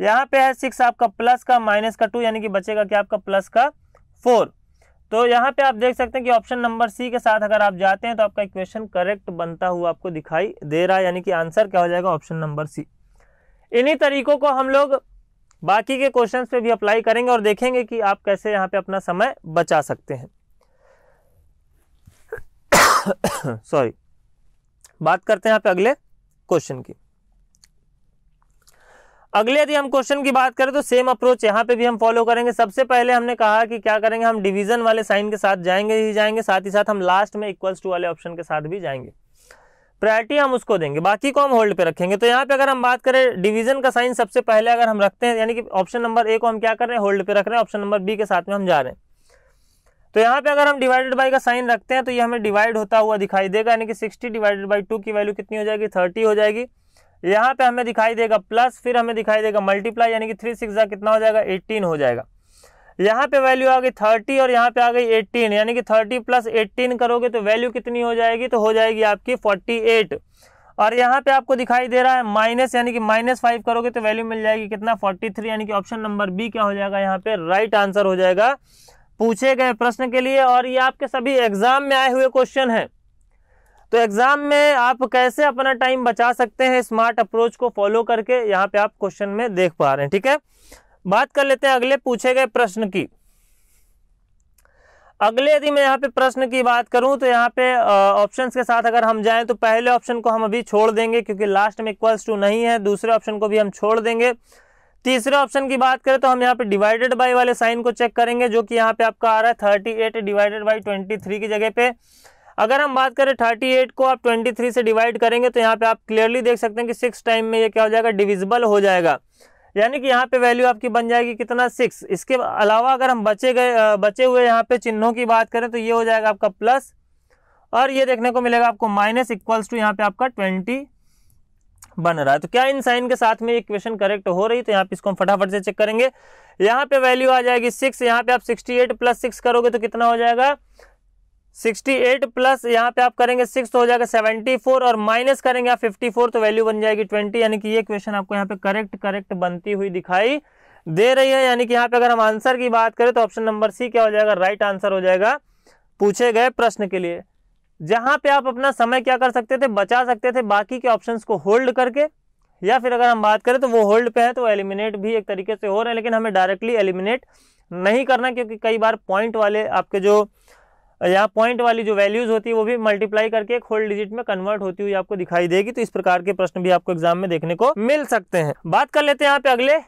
यहाँ पे है सिक्स आपका प्लस का माइनस का टू यानी कि बचेगा क्या आपका प्लस का फोर तो यहाँ पे आप देख सकते हैं कि ऑप्शन नंबर सी के साथ अगर आप जाते हैं तो आपका इक्वेशन करेक्ट बनता हुआ आपको दिखाई दे रहा है यानी कि आंसर क्या हो जाएगा ऑप्शन नंबर सी इन्हीं तरीकों को हम लोग बाकी के क्वेश्चन पे भी अप्लाई करेंगे और देखेंगे कि आप कैसे यहाँ पे अपना समय बचा सकते हैं सॉरी बात करते हैं यहाँ पे अगले क्वेश्चन की अगले यदि हम क्वेश्चन की बात करें तो सेम अप्रोच यहाँ पे भी हम फॉलो करेंगे सबसे पहले हमने कहा कि क्या करेंगे हम डिवीजन वाले साइन के साथ जाएंगे ही जाएंगे साथ ही साथ हम लास्ट में इक्वल्स टू वाले ऑप्शन के साथ भी जाएंगे प्रायोरिटी हम उसको देंगे बाकी को हम होल्ड पे रखेंगे तो यहाँ पे अगर हम बात करें डिवीजन का साइन सबसे पहले अगर हम रखते हैं यानी कि ऑप्शन नंबर ए को हम क्या कर रहे हैं होल्ड पे रख रहे हैं ऑप्शन नंबर बी के साथ में हम जा रहे हैं तो यहाँ पे अगर हम डिवाइडेड बाई का साइन रखते हैं तो ये हमें डिवाइड होता हुआ दिखाई देगा यानी कि सिक्सटी डिवाइडेड बाई टू की वैल्यू कितनी हो जाएगी थर्टी हो जाएगी यहाँ पे हमें दिखाई देगा प्लस फिर हमें दिखाई देगा मल्टीप्लाई यानी कि थ्री सिक्स कितना हो जाएगा एट्टीन हो जाएगा यहाँ पे वैल्यू आ गई थर्टी और यहाँ पे आ गई एट्टीन यानी कि थर्टी प्लस एट्टीन करोगे तो वैल्यू कितनी हो जाएगी तो हो जाएगी आपकी फोर्टी एट और यहाँ पे आपको दिखाई दे रहा है माइनस यानी कि माइनस फाइव करोगे तो वैल्यू मिल जाएगी कितना फोर्टी थ्री यानी कि ऑप्शन नंबर बी क्या हो जाएगा यहाँ पे राइट आंसर हो जाएगा पूछे गए प्रश्न के लिए और ये आपके सभी एग्जाम में आए हुए क्वेश्चन हैं तो एग्ज़ाम में आप कैसे अपना टाइम बचा सकते हैं स्मार्ट अप्रोच को फॉलो करके यहाँ पे आप क्वेश्चन में देख पा रहे हैं ठीक है बात कर लेते हैं अगले पूछे गए प्रश्न की अगले यदि मैं यहाँ पे प्रश्न की बात करूं तो यहाँ पे ऑप्शंस के साथ अगर हम जाएं तो पहले ऑप्शन को हम अभी छोड़ देंगे क्योंकि लास्ट में इक्वल्स टू नहीं है दूसरे ऑप्शन को भी हम छोड़ देंगे तीसरे ऑप्शन की बात करें तो हम यहाँ पे डिवाइडेड बाई वाले साइन को चेक करेंगे जो कि यहाँ पे आपका आ रहा है thirty eight divided by twenty three की जगह पे अगर हम बात करें थर्टी एट को आप ट्वेंटी थ्री से डिवाइड करेंगे तो यहाँ पे आप क्लियरली देख सकते हैं कि सिक्स टाइम में ये क्या हो जाएगा डिविजिबल हो जाएगा यानी कि यहाँ पे वैल्यू आपकी बन जाएगी कितना सिक्स इसके अलावा अगर हम बचे गए बचे हुए यहाँ पे चिन्हों की बात करें तो ये हो जाएगा आपका प्लस और ये देखने को मिलेगा आपको माइनस इक्वल्स टू यहाँ पे आपका ट्वेंटी बन रहा है तो क्या इन साइन के साथ में ये क्वेश्चन करेक्ट हो रही तो यहाँ पे इसको हम फटाफट से चेक करेंगे यहाँ पे वैल्यू आ जाएगी सिक्स यहाँ पे आप सिक्सटी एट प्लस सिक्स करोगे तो कितना हो जाएगा सिक्सटी एट प्लस यहाँ पे आप करेंगे सिक्स तो हो जाएगा सेवेंटी फोर और माइनस करेंगे आप फिफ्टी फोर तो वैल्यू बन जाएगी ट्वेंटी यानी कि ये क्वेश्चन आपको यहाँ पे करेक्ट करेक्ट बनती हुई दिखाई दे रही है यानी कि यहाँ पे अगर हम आंसर की बात करें तो ऑप्शन नंबर सी क्या हो जाएगा राइट आंसर हो जाएगा पूछे गए प्रश्न के लिए जहाँ पे आप अपना समय क्या कर सकते थे बचा सकते थे बाकी के ऑप्शंस को होल्ड करके या फिर अगर हम बात करें तो वो होल्ड पे है तो एलिमिनेट भी एक तरीके से हो रहे हैं लेकिन हमें डायरेक्टली एलिमिनेट नहीं करना क्योंकि कई बार पॉइंट वाले आपके जो यहाँ पॉइंट वाली जो वैल्यूज होती है वो भी मल्टीप्लाई करके एक होल डिजिट में कन्वर्ट होती हुई आपको दिखाई देगी तो इस प्रकार के प्रश्न भी आपको एग्जाम में देखने को मिल सकते हैं बात कर लेते हैं यहाँ पे अगले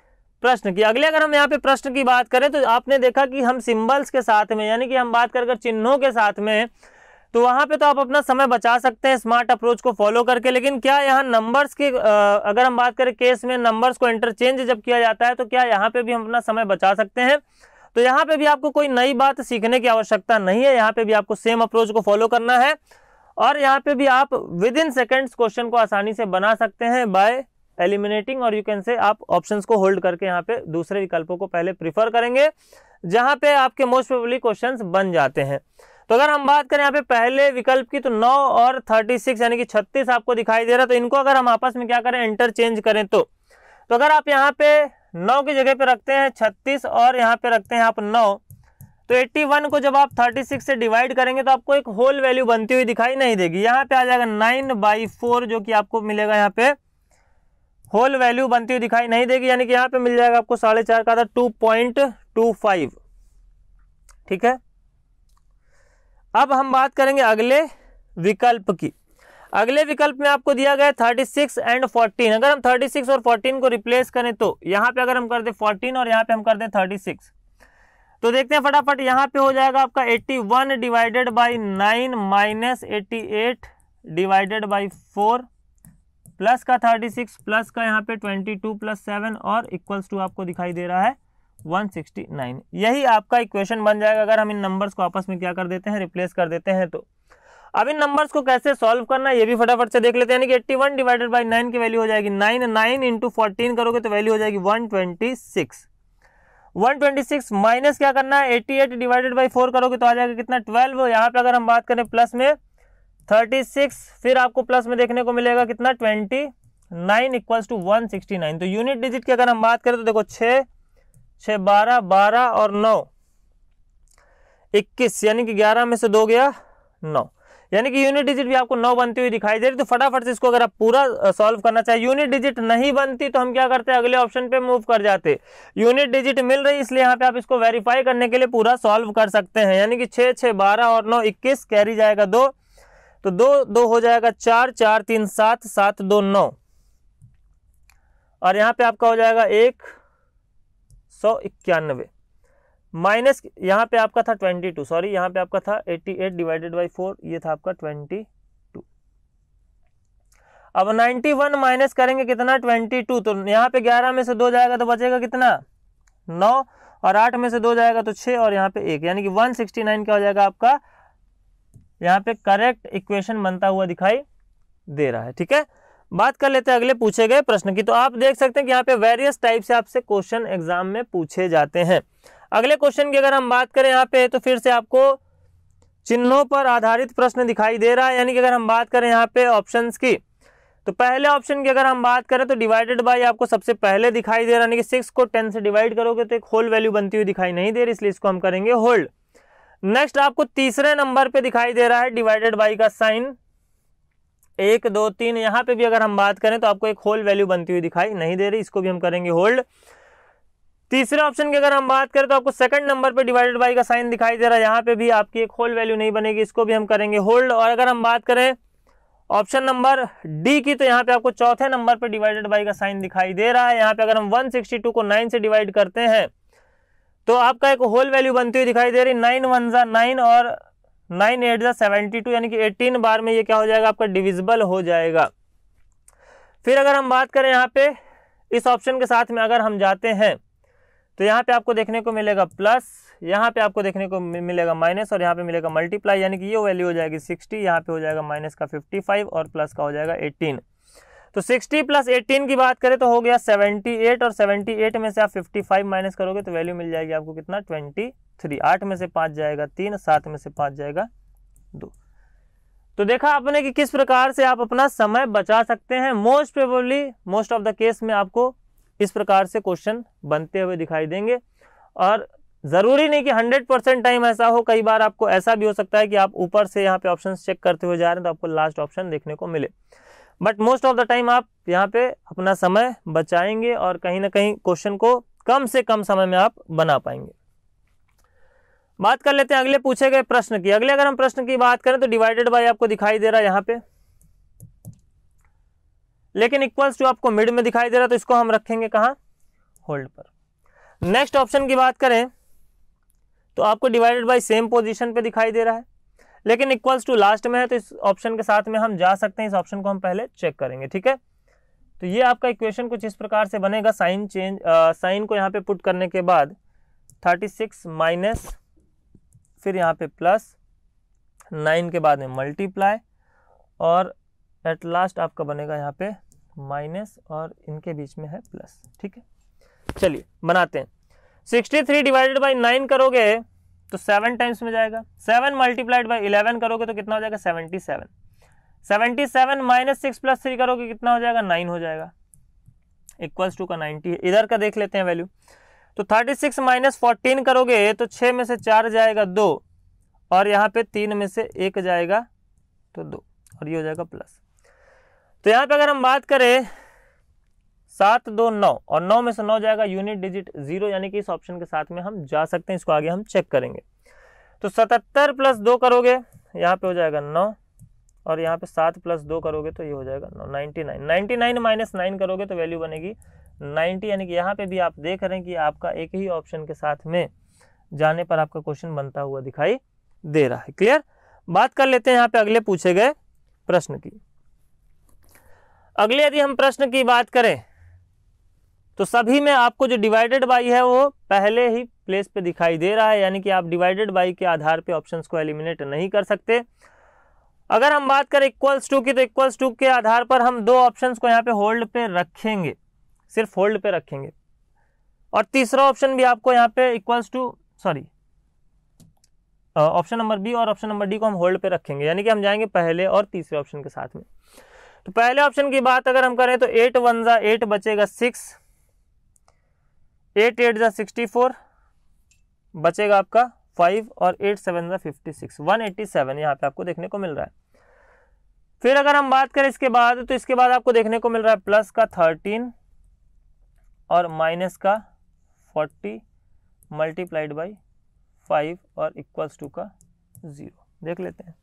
प्रश्न की अगले अगर हम यहाँ पे प्रश्न की बात करें तो आपने देखा कि हम सिंबल्स के साथ में यानी कि हम बात कर चिन्हों के साथ में तो वहाँ पे तो आप अपना समय बचा सकते हैं स्मार्ट अप्रोच को फॉलो करके लेकिन क्या यहाँ नंबर्स के अगर हम बात करें केस में नंबर्स को इंटरचेंज जब किया जाता है तो क्या यहाँ पे भी हम अपना समय बचा सकते हैं तो यहाँ पे भी आपको कोई नई बात सीखने की आवश्यकता नहीं है यहाँ पे भी आपको सेम अप्रोच को फॉलो करना है और यहाँ पे भी आप विद इन सेकेंड्स क्वेश्चन को आसानी से बना सकते हैं बाय एलिमिनेटिंग और यू कैन से आप ऑप्शंस को होल्ड करके यहाँ पे दूसरे विकल्पों को पहले प्रीफर करेंगे जहाँ पे आपके मोस्ट प्रोबली क्वेश्चन बन जाते हैं तो अगर हम बात करें यहाँ पे पहले विकल्प की तो 9 और 36 यानी कि 36 आपको दिखाई दे रहा है तो इनको अगर हम आपस में क्या करें इंटरचेंज करें तो तो अगर आप यहाँ पे नौ की जगह पे रखते हैं छत्तीस और यहाँ पे रखते हैं आप नौ तो एट्टी वन को जब आप थर्टी सिक्स से डिवाइड करेंगे तो आपको एक होल वैल्यू बनती हुई दिखाई नहीं देगी यहाँ पे आ जाएगा नाइन बाई फोर जो कि आपको मिलेगा यहाँ पे होल वैल्यू बनती हुई दिखाई नहीं देगी यानी कि यहाँ पे मिल जाएगा आपको साढ़े चार का था टू पॉइंट टू फाइव ठीक है अब हम बात करेंगे अगले विकल्प की अगले विकल्प में आपको दिया गया थर्टी सिक्स एंड फोर्टीन अगर हम थर्टी सिक्स और फोर्टीन को रिप्लेस करें तो यहाँ पे अगर हम कर दे फोर्टीन और यहाँ पे हम कर दे थर्टी सिक्स तो देखते हैं फटाफट यहाँ पे हो जाएगा आपका eighty one divided by nine minus eighty eight divided by four plus का थर्टी सिक्स प्लस का यहाँ पे ट्वेंटी टू प्लस सेवन और इक्वल्स टू आपको दिखाई दे रहा है वन सिक्सटी नाइन यही आपका इक्वेशन बन जाएगा अगर हम इन नंबर्स को आपस में क्या कर देते हैं रिप्लेस कर देते हैं तो अब इन नंबर्स को कैसे सॉल्व करना ये भी फटाफट से देख लेते हैं यानी कि 81 डिवाइडेड बाय 9 की वैल्यू हो जाएगी 9 9 इंटू फोर्टीन करोगे तो वैल्यू हो जाएगी 126 126 माइनस क्या करना है 88 डिवाइडेड बाय 4 करोगे तो आ जाएगा कितना 12 यहाँ पे अगर हम बात करें प्लस में 36 फिर आपको प्लस में देखने को मिलेगा कितना twenty nine equals to one sixty nine तो यूनिट डिजिट की अगर हम बात करें तो देखो छः छः बारह बारह और नौ इक्कीस यानी कि ग्यारह में से दो गया नौ यानी कि यूनिट डिजिट भी आपको नौ बनती हुई दिखाई दे रही तो फटाफट से इसको अगर आप पूरा सॉल्व करना चाहे यूनिट डिजिट नहीं बनती तो हम क्या करते हैं अगले ऑप्शन पे मूव कर जाते यूनिट डिजिट मिल रही इसलिए यहाँ पे आप इसको वेरीफाई करने के लिए पूरा सॉल्व कर सकते हैं यानी कि छः छः बारह और नौ इक्कीस कैरी जाएगा दो तो दो दो हो जाएगा चार चार तीन सात सात दो नौ और यहाँ पे आपका हो जाएगा एक सौ इक्यानवे माइनस यहाँ पे आपका था ट्वेंटी टू सॉरी यहाँ पे आपका था eighty eight divided by four ये था आपका ट्वेंटी टू अब नाइन्टी वन माइनस करेंगे कितना ट्वेंटी टू तो यहाँ पे ग्यारह में से दो जाएगा तो बचेगा कितना नौ और आठ में से दो जाएगा तो छः और यहाँ पे एक यानी कि वन सिक्सटी नाइन क्या हो जाएगा आपका यहाँ पे करेक्ट इक्वेशन बनता हुआ दिखाई दे रहा है ठीक है बात कर लेते हैं अगले पूछे गए प्रश्न की तो आप देख सकते हैं कि यहाँ पे वेरियस टाइप से आपसे क्वेश्चन एग्जाम में पूछे जाते हैं अगले क्वेश्चन की अगर हम बात करें यहाँ पे तो फिर से आपको चिन्हों पर आधारित प्रश्न दिखाई दे रहा है यानी कि अगर हम बात करें यहाँ पे ऑप्शंस की तो पहले ऑप्शन की अगर हम बात करें तो डिवाइडेड बाय आपको सबसे पहले दिखाई दे रहा यानी कि सिक्स को टेन से डिवाइड करोगे तो एक होल वैल्यू बनती हुई दिखाई नहीं दे रही इसलिए इसको हम करेंगे होल्ड नेक्स्ट आपको तीसरे नंबर पे दिखाई दे रहा है डिवाइडेड बाई का साइन एक दो तीन यहाँ पे भी अगर हम बात करें तो आपको एक होल वैल्यू बनती हुई दिखाई नहीं दे रही इसको भी हम करेंगे होल्ड तीसरे ऑप्शन की अगर हम बात करें तो आपको सेकंड नंबर पे डिवाइडेड बाई का साइन दिखाई दे रहा है यहाँ पे भी आपकी एक होल वैल्यू नहीं बनेगी इसको भी हम करेंगे होल्ड और अगर हम बात करें ऑप्शन नंबर डी की तो यहाँ पे आपको चौथे नंबर पे डिवाइडेड बाई का साइन दिखाई दे रहा है यहाँ पे अगर हम 162 को 9 से डिवाइड करते हैं तो आपका एक होल वैल्यू बनती हुई दिखाई दे रही नाइन वन ज़ा नाइन और नाइन एट ज़ा सेवेंटी टू यानी कि एटीन बार में ये क्या हो जाएगा आपका डिविजिबल हो जाएगा फिर अगर हम बात करें यहाँ पे इस ऑप्शन के साथ में अगर हम जाते हैं तो यहाँ पे आपको देखने को मिलेगा प्लस यहाँ पे आपको देखने को मिलेगा माइनस और यहाँ पे मिलेगा मल्टीप्लाई यानी कि ये वैल्यू हो जाएगी सिक्सटी यहाँ पे हो जाएगा माइनस का फिफ्टी फाइव और प्लस का हो जाएगा 18 तो सिक्सटी प्लस 18 की बात करें तो हो गया सेवेंटी एट और सेवेंटी एट में से आप फिफ्टी फाइव माइनस करोगे तो वैल्यू मिल जाएगी आपको कितना ट्वेंटी थ्री आठ में से पाँच जाएगा तीन सात में से पाँच जाएगा दो तो देखा आपने कि किस प्रकार से आप अपना समय बचा सकते हैं most probably most of the case में आपको इस प्रकार से क्वेश्चन बनते हुए दिखाई देंगे और ज़रूरी नहीं कि 100 परसेंट टाइम ऐसा हो कई बार आपको ऐसा भी हो सकता है कि आप ऊपर से यहाँ पे ऑप्शन चेक करते हुए जा रहे हैं तो आपको लास्ट ऑप्शन देखने को मिले but most of the time आप यहाँ पे अपना समय बचाएंगे और कहीं ना कहीं क्वेश्चन को कम से कम समय में आप बना पाएंगे बात कर लेते हैं अगले पूछे गए प्रश्न की अगले अगर हम प्रश्न की बात करें तो डिवाइडेड बाय आपको दिखाई दे रहा है यहाँ पे लेकिन इक्वल्स जो आपको मिड में दिखाई दे रहा है तो इसको हम रखेंगे कहाँ होल्ड पर नेक्स्ट ऑप्शन की बात करें तो आपको डिवाइडेड बाई सेम पोजीशन पे दिखाई दे रहा है लेकिन इक्वल्स टू लास्ट में है तो इस ऑप्शन के साथ में हम जा सकते हैं इस ऑप्शन को हम पहले चेक करेंगे ठीक है तो ये आपका इक्वेशन कुछ इस प्रकार से बनेगा साइन चेंज साइन को यहाँ पे पुट करने के बाद थर्टी सिक्स माइनस फिर यहाँ पे प्लस नाइन के बाद में मल्टीप्लाई और एट लास्ट आपका बनेगा यहाँ पे माइनस और इनके बीच में है प्लस ठीक है चलिए बनाते हैं sixty three divided by nine करोगे तो सेवन टाइम्स में जाएगा सेवन मल्टीप्लाइड बाई इलेवन करोगे तो कितना हो जाएगा seventy seven seven minus six plus three करोगे तो कितना हो जाएगा नाइन हो जाएगा इक्वल्स टू का 90 इधर का देख लेते हैं वैल्यू तो थर्टी सिक्स माइनस फोर्टीन करोगे तो छः में से चार जाएगा दो और यहाँ पे तीन में से एक जाएगा तो दो और ये हो जाएगा प्लस तो यहाँ पे अगर हम बात करें सात दो नौ और नौ में से नौ जाएगा यूनिट डिजिट जीरो यानी कि इस ऑप्शन के साथ में हम जा सकते हैं इसको आगे हम चेक करेंगे तो सतहत्तर प्लस दो करोगे यहाँ पे हो जाएगा नौ और यहाँ पे सात प्लस दो करोगे तो ये हो जाएगा नौ ninety nine ninety nine minus nine करोगे तो वैल्यू बनेगी नाइन्टी यानी कि यहाँ पे भी आप देख रहे हैं कि आपका एक ही ऑप्शन के साथ में जाने पर आपका क्वेश्चन बनता हुआ दिखाई दे रहा है क्लियर बात कर लेते हैं यहाँ पे अगले पूछे गए प्रश्न की अगले यदि हम प्रश्न की बात करें तो सभी में आपको जो डिवाइडेड बाई है वो पहले ही प्लेस पे दिखाई दे रहा है यानी कि आप डिवाइडेड बाई के आधार पे ऑप्शंस को एलिमिनेट नहीं कर सकते अगर हम बात करें इक्वल्स टू की तो इक्वल्स टू के आधार पर हम दो ऑप्शंस को यहाँ पे होल्ड पे रखेंगे सिर्फ होल्ड पे रखेंगे और तीसरा ऑप्शन भी आपको यहाँ पे equals to sorry option number B और ऑप्शन नंबर डी को हम होल्ड पे रखेंगे यानी कि हम जाएंगे पहले और तीसरे ऑप्शन के साथ में तो पहले ऑप्शन की बात अगर हम करें तो एट वन ज़ा एट बचेगा सिक्स एट एट ज़ा सिक्सटी फोर बचेगा आपका फाइव और एट सेवन ज़ा fifty six one eighty seven यहाँ पे आपको देखने को मिल रहा है फिर अगर हम बात करें इसके बाद तो इसके बाद आपको देखने को मिल रहा है प्लस का थर्टीन और माइनस का फोर्टी मल्टीप्लाइड बाई फाइव और इक्वल्स टू का ज़ीरो देख लेते हैं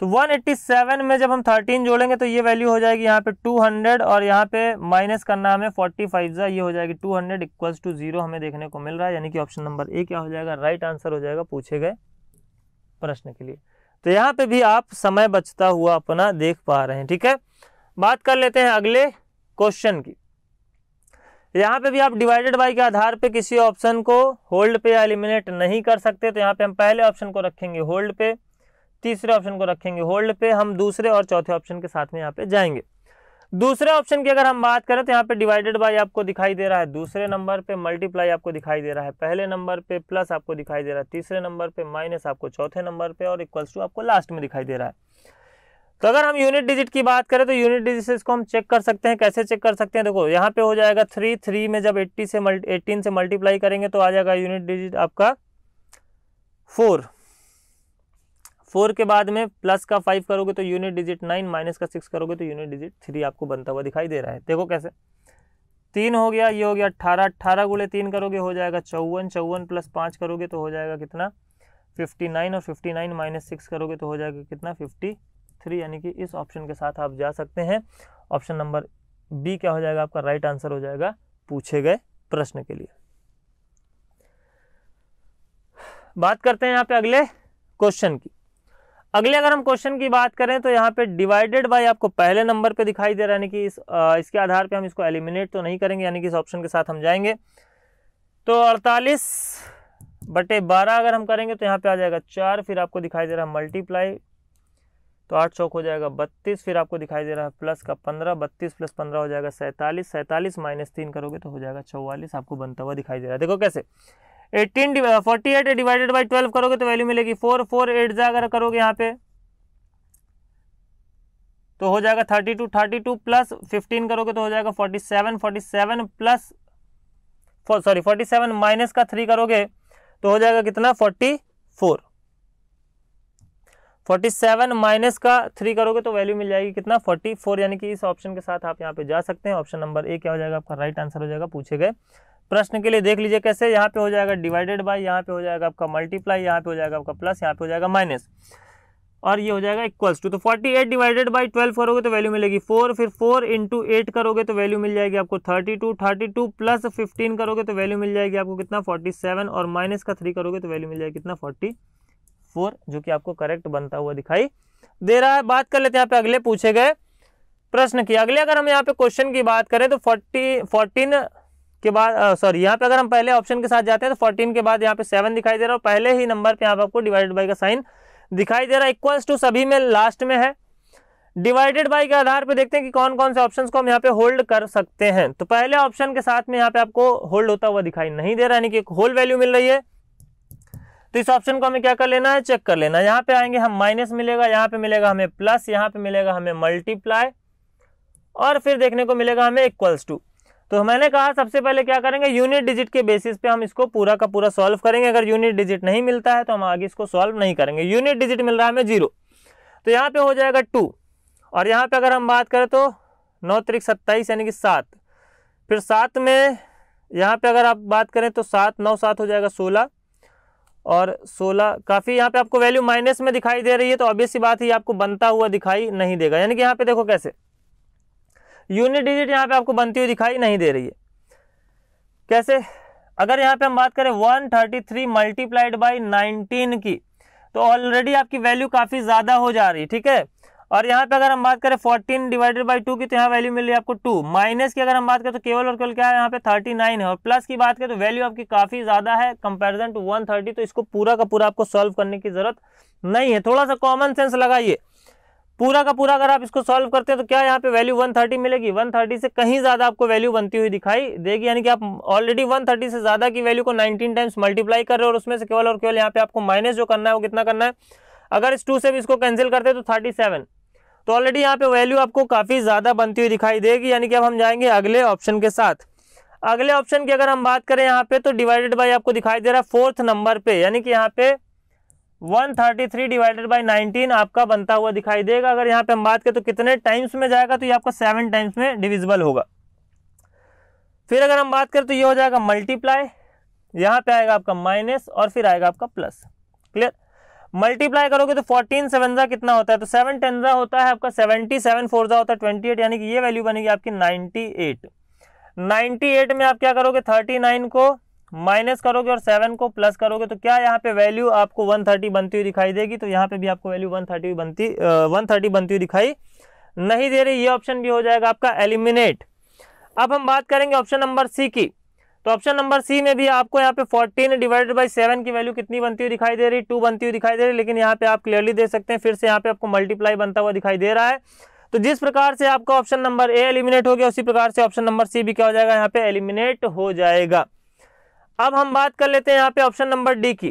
तो 187 में जब हम 13 जोड़ेंगे तो ये वैल्यू हो जाएगी यहाँ पे 200 और यहाँ पे माइनस करना हमें 45 फाइव ज़ा ये हो जाएगी 200 हंड्रेड इक्वल्स टू जीरो हमें देखने को मिल रहा है यानी कि ऑप्शन नंबर ए क्या हो जाएगा राइट आंसर हो जाएगा पूछे गए प्रश्न के लिए तो यहाँ पे भी आप समय बचता हुआ अपना देख पा रहे हैं ठीक है बात कर लेते हैं अगले क्वेश्चन की यहाँ पे भी आप डिवाइडेड बाई के आधार पे किसी ऑप्शन को होल्ड पे या एलिमिनेट नहीं कर सकते तो यहाँ पे हम पहले ऑप्शन को रखेंगे होल्ड पे तीसरे ऑप्शन को रखेंगे होल्ड पे हम दूसरे और चौथे ऑप्शन के साथ में यहाँ पे जाएंगे दूसरे ऑप्शन की अगर हम बात करें तो यहाँ पे डिवाइडेड बाय आपको दिखाई दे रहा है दूसरे नंबर पे मल्टीप्लाई आपको दिखाई दे रहा है पहले नंबर पे प्लस आपको दिखाई दे रहा है तीसरे नंबर पे माइनस आपको चौथे नंबर पे और इक्वल्स टू आपको लास्ट में दिखाई दे रहा है तो अगर हम यूनिट डिजिट की बात करें तो यूनिट डिजिट इसको हम चेक कर सकते हैं कैसे चेक कर सकते हैं देखो यहाँ पे हो जाएगा थ्री थ्री में जब एट्टी से मल्टी से मल्टीप्लाई करेंगे तो आ जाएगा यूनिट डिजिट आपका फोर फोर के बाद में प्लस का फाइव करोगे तो यूनिट डिजिट नाइन माइनस का सिक्स करोगे तो यूनिट डिजिट थ्री आपको बनता हुआ दिखाई दे रहा है देखो कैसे तीन हो गया ये हो गया अट्ठारह अट्ठारह गुड़े तीन करोगे हो जाएगा चौवन चौवन प्लस पाँच करोगे तो हो जाएगा कितना फिफ्टी नाइन और फिफ्टी नाइन माइनस सिक्स करोगे तो हो जाएगा कितना फिफ्टी थ्री यानी कि इस ऑप्शन के साथ आप जा सकते हैं ऑप्शन नंबर बी क्या हो जाएगा आपका राइट आंसर हो जाएगा पूछे गए प्रश्न के लिए बात करते हैं यहाँ पे अगले क्वेश्चन की अगले अगर हम क्वेश्चन की बात करें तो यहाँ पे डिवाइडेड बाय आपको पहले नंबर पे दिखाई दे रहा है यानी कि इस आ, इसके आधार पे हम इसको एलिमिनेट तो नहीं करेंगे यानी कि इस ऑप्शन के साथ हम जाएंगे तो 48 बटे 12 अगर हम करेंगे तो यहाँ पे आ जाएगा चार फिर आपको दिखाई दे रहा है मल्टीप्लाई तो आठ चौक हो जाएगा बत्तीस फिर आपको दिखाई दे रहा है प्लस का पंद्रह बत्तीस प्लस पंद्रह हो जाएगा सैंतालीस सैंतालीस माइनस तीन करोगे तो हो जाएगा चौवालीस आपको बनता हुआ दिखाई दे रहा है देखो कैसे eighteen forty eight divided by twelve करोगे तो वैल्यू मिलेगी फोर फोर एट जा अगर करोगे यहाँ पे तो हो जाएगा thirty two thirty two plus fifteen करोगे तो हो जाएगा forty seven forty seven plus sorry forty seven minus का थ्री करोगे तो हो जाएगा कितना forty four forty seven minus का थ्री करोगे तो वैल्यू मिल जाएगी कितना फोर्टी फोर यानी कि इस ऑप्शन के साथ आप यहाँ पे जा सकते हैं ऑप्शन नंबर ए क्या हो जाएगा आपका राइट आंसर हो जाएगा पूछे गए प्रश्न के लिए देख लीजिए कैसे यहाँ पे हो जाएगा डिवाइडेड बाय यहाँ पे हो जाएगा आपका मल्टीप्लाई यहाँ पे हो जाएगा आपका प्लस यहाँ पे हो जाएगा माइनस और ये हो जाएगा इक्वल्स टू तो 48 डिवाइडेड बाय 12 करोगे तो वैल्यू मिलेगी 4 फिर 4 इंटू एट करोगे तो वैल्यू मिल जाएगी आपको 32 32 प्लस 15 करोगे तो वैल्यू मिल जाएगी आपको कितना 47 और माइनस का 3 करोगे तो वैल्यू मिल जाएगी कितना 44 जो कि आपको करेक्ट बनता हुआ दिखाई दे रहा है बात कर लेते हैं यहाँ पे अगले पूछे गए प्रश्न की अगले अगर हम यहाँ पे क्वेश्चन की बात करें तो फोर्टी फोर्टीन के बाद सॉरी यहाँ पे अगर हम पहले ऑप्शन के साथ जाते हैं तो फोर्टीन के बाद यहाँ पे सेवन दिखाई दे रहा है और पहले ही नंबर पे यहाँ पे आपको डिवाइडेड बाई का साइन दिखाई दे रहा है इक्वल्स टू सभी में लास्ट में है डिवाइडेड बाई के आधार पे देखते हैं कि कौन कौन से ऑप्शन को हम यहाँ पे होल्ड कर सकते हैं तो पहले ऑप्शन के साथ में यहाँ पे आपको होल्ड होता हुआ दिखाई नहीं दे रहा यानी कि एक होल वैल्यू मिल रही है तो इस ऑप्शन को हमें क्या कर लेना है चेक कर लेना यहाँ पे आएंगे हम माइनस मिलेगा यहाँ पे मिलेगा हमें प्लस यहाँ पे मिलेगा हमें मल्टीप्लाई और फिर देखने को मिलेगा हमें इक्वल्स टू तो मैंने कहा सबसे पहले क्या करेंगे यूनिट डिजिट के बेसिस पे हम इसको पूरा का पूरा सॉल्व करेंगे अगर यूनिट डिजिट नहीं मिलता है तो हम आगे इसको सॉल्व नहीं करेंगे यूनिट डिजिट मिल रहा है हमें जीरो तो यहाँ पे हो जाएगा टू और यहाँ पे अगर हम बात करें तो नौ तरीक सत्ताईस यानी कि सात फिर सात में यहाँ पर अगर आप बात करें तो सात नौ सात हो जाएगा सोलह और सोलह काफ़ी यहाँ पर आपको वैल्यू माइनस में दिखाई दे रही है तो ऑब्वियस सी बात ही आपको बनता हुआ दिखाई नहीं देगा यानी कि यहाँ पर देखो कैसे यूनिट डिजिट यहाँ पे आपको बनती हुई दिखाई नहीं दे रही है कैसे अगर यहाँ पे हम बात करें 133 thirty three multiplied by nineteen की तो ऑलरेडी आपकी वैल्यू काफ़ी ज़्यादा हो जा रही है ठीक है और यहाँ पे अगर हम बात करें 14 डिवाइडेड बाई टू की तो यहाँ वैल्यू मिल रही है आपको टू माइनस की अगर हम बात करें तो केवल और केवल क्या है यहाँ पे 39 है और प्लस की बात करें तो वैल्यू आपकी काफ़ी ज़्यादा है कंपेरिजन टू थर्टी तो इसको पूरा का पूरा आपको सॉल्व करने की ज़रूरत नहीं है थोड़ा सा कॉमन सेंस लगाइए पूरा का पूरा अगर आप इसको सॉल्व करते हैं तो क्या यहाँ पे वैल्यू 130 मिलेगी 130 से कहीं ज़्यादा आपको वैल्यू बनती हुई दिखाई देगी यानी कि आप ऑलरेडी 130 से ज़्यादा की वैल्यू को 19 टाइम्स मल्टीप्लाई कर रहे हो और उसमें से केवल और केवल यहाँ पे आपको माइनस जो करना है वो कितना करना है अगर इस टू से भी इसको कैंसिल करते हैं तो थर्टी तो ऑलरेडी यहाँ पे वैल्यू आपको काफ़ी ज़्यादा बनती हुई दिखाई देगी यानी कि अब हम जाएंगे अगले ऑप्शन के साथ अगले ऑप्शन की अगर हम बात करें यहाँ पे तो डिवाइडेड बाई आपको दिखाई दे रहा है फोर्थ नंबर पे यानी कि यहाँ पे 133 thirty three divided by nineteen आपका बनता हुआ दिखाई देगा अगर यहाँ पे हम बात करें तो कितने टाइम्स में जाएगा तो ये आपका सेवन टाइम्स में डिविजिबल होगा फिर अगर हम बात करें तो ये हो जाएगा मल्टीप्लाई यहाँ पे आएगा आपका माइनस और फिर आएगा आपका प्लस क्लियर मल्टीप्लाई करोगे तो फोर्टीन सेवनजा कितना होता है तो सेवन टेनजा होता है आपका सेवेंटी सेवन फोरजा होता है ट्वेंटी एट यानी कि ये वैल्यू बनेगी आपकी नाइनटी एट नाइनटी एट में आप क्या करोगे थर्टी नाइन को माइनस करोगे और सेवन को प्लस करोगे तो क्या यहाँ पे वैल्यू आपको वन थर्टी बनती हुई दिखाई देगी तो यहाँ पे भी आपको वैल्यू वन थर्टी बनती वन थर्टी बनती हुई दिखाई नहीं दे रही ये ऑप्शन भी हो जाएगा आपका एलिमिनेट अब हम बात करेंगे ऑप्शन नंबर सी की तो ऑप्शन नंबर सी में भी आपको यहाँ पे फोर्टीन डिवाइडेड बाई सेवन की वैल्यू कितनी बनती हुई दिखाई दे रही टू बनती हुई दिखाई दे रही लेकिन यहाँ पे आप क्लियरली दे सकते हैं फिर से यहाँ पे आपको मल्टीप्लाई बनता हुआ दिखाई दे रहा है तो जिस प्रकार से आपका ऑप्शन नंबर ए एलिमिनेट हो गया उसी प्रकार से ऑप्शन नंबर सी भी क्या हो जाएगा यहाँ पे एलिमिनेट हो जाएगा अब हम बात कर लेते हैं यहाँ पे ऑप्शन नंबर डी की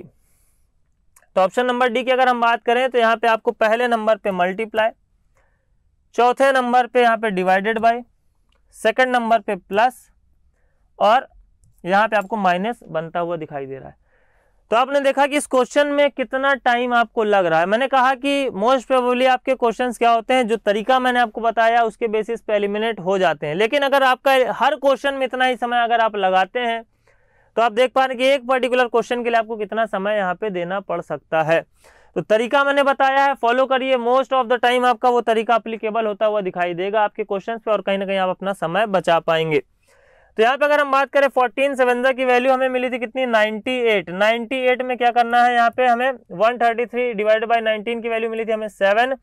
तो ऑप्शन नंबर डी की अगर हम बात करें तो यहाँ पे आपको पहले नंबर पे मल्टीप्लाई चौथे नंबर पे यहाँ पे डिवाइडेड बाय सेकंड नंबर पे प्लस और यहाँ पे आपको माइनस बनता हुआ दिखाई दे रहा है तो आपने देखा कि इस क्वेश्चन में कितना टाइम आपको लग रहा है मैंने कहा कि मोस्ट प्रोबेबली आपके क्वेश्चन क्या होते हैं जो तरीका मैंने आपको बताया उसके बेसिस पे एलिमिनेट हो जाते हैं लेकिन अगर आपका हर क्वेश्चन में इतना ही समय अगर आप लगाते हैं तो आप देख पा रहे कि एक पर्टिकुलर क्वेश्चन के लिए आपको कितना समय यहाँ पे देना पड़ सकता है तो तरीका मैंने बताया है फॉलो करिए मोस्ट ऑफ द टाइम आपका वो तरीका अप्लीकेबल होता हुआ दिखाई देगा आपके क्वेश्चन पे और कहीं ना कहीं आप अपना समय बचा पाएंगे तो यहाँ पे अगर हम बात करें फोर्टीन सेवेंजा की वैल्यू हमें मिली थी कितनी 98 98 में क्या करना है यहाँ पे हमें 133 thirty three divide by nineteen की वैल्यू मिली थी हमें 7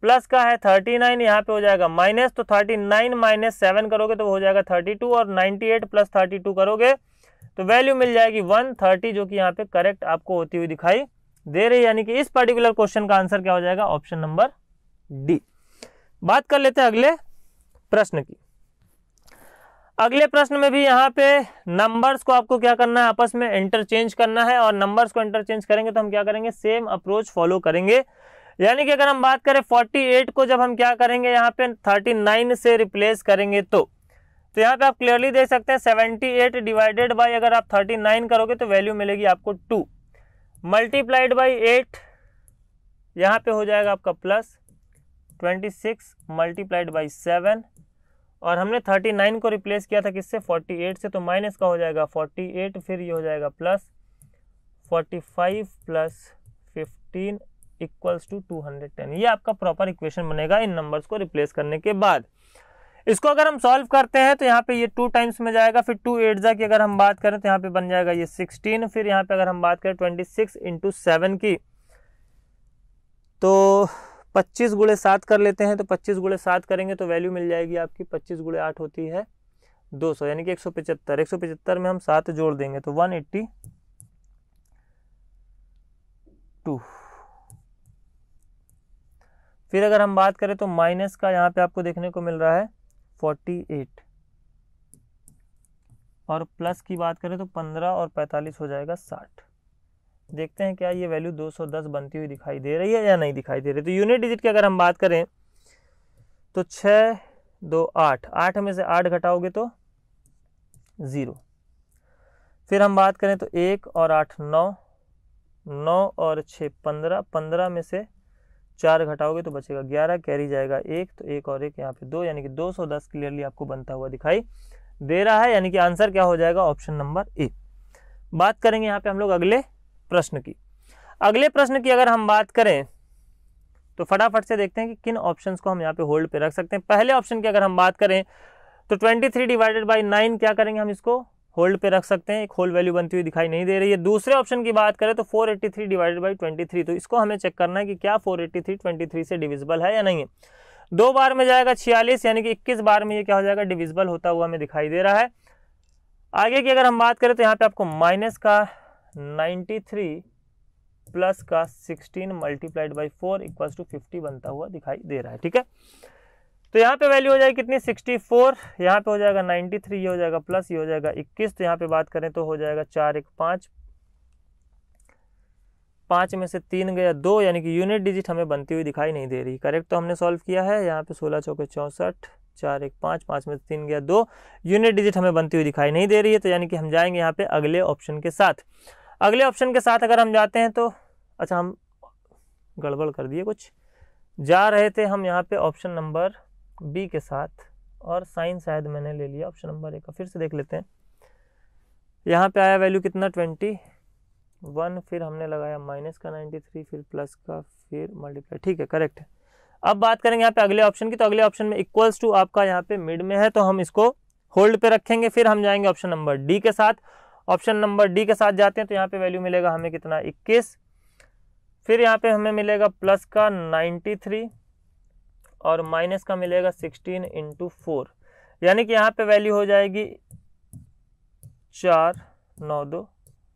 प्लस का है 39 नाइन यहाँ पे हो जाएगा माइनस तो 39 नाइन माइनस सेवन करोगे तो हो जाएगा 32 और 98 प्लस टू करोगे तो वैल्यू मिल जाएगी वन थर्टी जो कि यहाँ पे करेक्ट आपको होती हुई दिखाई दे रही है यानी कि इस पर्टिकुलर क्वेश्चन का आंसर क्या हो जाएगा ऑप्शन नंबर डी बात कर लेते हैं अगले प्रश्न की अगले प्रश्न में भी यहाँ पे नंबर्स को आपको क्या करना है आपस में इंटरचेंज करना है और नंबर्स को इंटरचेंज करेंगे तो हम क्या करेंगे सेम अप्रोच फॉलो करेंगे यानी कि अगर हम बात करें 48 को जब हम क्या करेंगे यहाँ पे 39 से रिप्लेस करेंगे तो तो यहाँ पे आप क्लियरली देख सकते हैं सेवेंटी एट डिवाइडेड बाई अगर आप थर्टी नाइन करोगे तो वैल्यू मिलेगी आपको टू मल्टीप्लाइड बाई एट यहाँ पे हो जाएगा आपका plus twenty six multiplied by seven और हमने थर्टी नाइन को रिप्लेस किया था किससे फोर्टी एट से तो माइनस का हो जाएगा फोर्टी एट फिर ये हो जाएगा plus forty five plus fifteen equals to two hundred ten ये आपका प्रॉपर इक्वेशन बनेगा इन नंबर्स को रिप्लेस करने के बाद इसको अगर हम सॉल्व करते हैं तो यहाँ पे ये टू टाइम्स में जाएगा फिर टू एट जा की अगर हम बात करें तो यहाँ पे बन जाएगा ये सिक्सटीन फिर यहाँ पे अगर हम बात करें ट्वेंटी सिक्स इंटू सेवन की तो पच्चीस गुड़े सात कर लेते हैं तो पच्चीस गुड़े सात करेंगे तो वैल्यू मिल जाएगी आपकी पच्चीस गुड़े आठ होती है दो सौ यानी कि एक सौ पचहत्तर एक सौ पचहत्तर में हम सात जोड़ देंगे तो वन एट्टी टू फिर अगर हम बात करें तो माइनस का यहाँ पे आपको देखने को मिल रहा है फोर्टी एट और प्लस की बात करें तो पंद्रह और पैंतालीस हो जाएगा साठ देखते हैं क्या ये वैल्यू 210 बनती हुई दिखाई दे रही है या नहीं दिखाई दे रही तो यूनिट डिजिट की अगर हम बात करें तो छः दो आठ आठ में से आठ घटाओगे तो ज़ीरो फिर हम बात करें तो एक और आठ नौ नौ और छः पंद्रह पंद्रह में से चार घटाओगे तो बचेगा ग्यारह कैरी जाएगा एक तो एक और एक यहाँ पे दो यानी कि दो सौ दस क्लियरली आपको बनता हुआ दिखाई दे रहा है यानी कि आंसर क्या हो जाएगा ऑप्शन नंबर ए बात करेंगे यहाँ पे हम लोग अगले प्रश्न की अगले प्रश्न की अगर हम बात करें तो फटाफट से देखते हैं कि किन ऑप्शंस को हम यहाँ पे होल्ड पे रख सकते हैं पहले ऑप्शन की अगर हम बात करें तो 23 डिवाइडेड बाई नाइन क्या करेंगे हम इसको होल्ड पे रख सकते हैं एक होल वैल्यू बनती हुई दिखाई नहीं दे रही है दूसरे ऑप्शन की बात करें तो 483 eighty three divided by twenty तो इसको हमें चेक करना है कि क्या 483 थ्री से डिविजिबल है या नहीं है दो बार में जाएगा छियालीस यानी कि इक्कीस बार में ये क्या हो जाएगा डिविजिबल होता हुआ हमें दिखाई दे रहा है आगे की अगर हम बात करें तो यहाँ पर आपको माइनस का नाइन्टी प्लस का sixteen multiplied by four two fifty बनता हुआ दिखाई दे रहा है ठीक है तो यहाँ पे वैल्यू हो जाएगी कितनी 64 फोर यहाँ पर हो जाएगा 93 ये हो जाएगा प्लस ये हो जाएगा 21 तो यहाँ पे बात करें तो हो जाएगा चार एक पाँच पाँच में से तीन गया दो यानी कि यूनिट डिजिट हमें बनती हुई दिखाई नहीं दे रही करेक्ट तो हमने सॉल्व किया है यहाँ पे सोलह चौके चौंसठ चार एक पाँच पाँच में से तीन गया दो यूनिट डिजिट हमें बनती हुई दिखाई नहीं दे रही है तो यानी कि हम जाएंगे यहाँ पे अगले ऑप्शन के साथ अगले ऑप्शन के साथ अगर हम जाते हैं तो अच्छा हम गड़बड़ कर दिए कुछ जा रहे थे हम यहाँ पे ऑप्शन नंबर बी के साथ और साइन शायद मैंने ले लिया ऑप्शन नंबर एक का फिर से देख लेते हैं यहाँ पे आया वैल्यू कितना ट्वेंटी वन फिर हमने लगाया माइनस का नाइन्टी थ्री फिर प्लस का फिर मल्टीप्लाई ठीक है करेक्ट है अब बात करेंगे यहाँ पे अगले ऑप्शन की तो अगले ऑप्शन में इक्वल्स टू आपका यहाँ पे मिड में है तो हम इसको होल्ड पे रखेंगे फिर हम जाएंगे ऑप्शन नंबर डी के साथ ऑप्शन नंबर डी के साथ जाते हैं तो यहाँ पे वैल्यू मिलेगा हमें कितना इक्कीस फिर यहाँ पे हमें मिलेगा प्लस का नाइन्टी थ्री और माइनस का मिलेगा सिक्सटीन इंटू फोर यानी कि यहाँ पे वैल्यू हो जाएगी चार नौ दो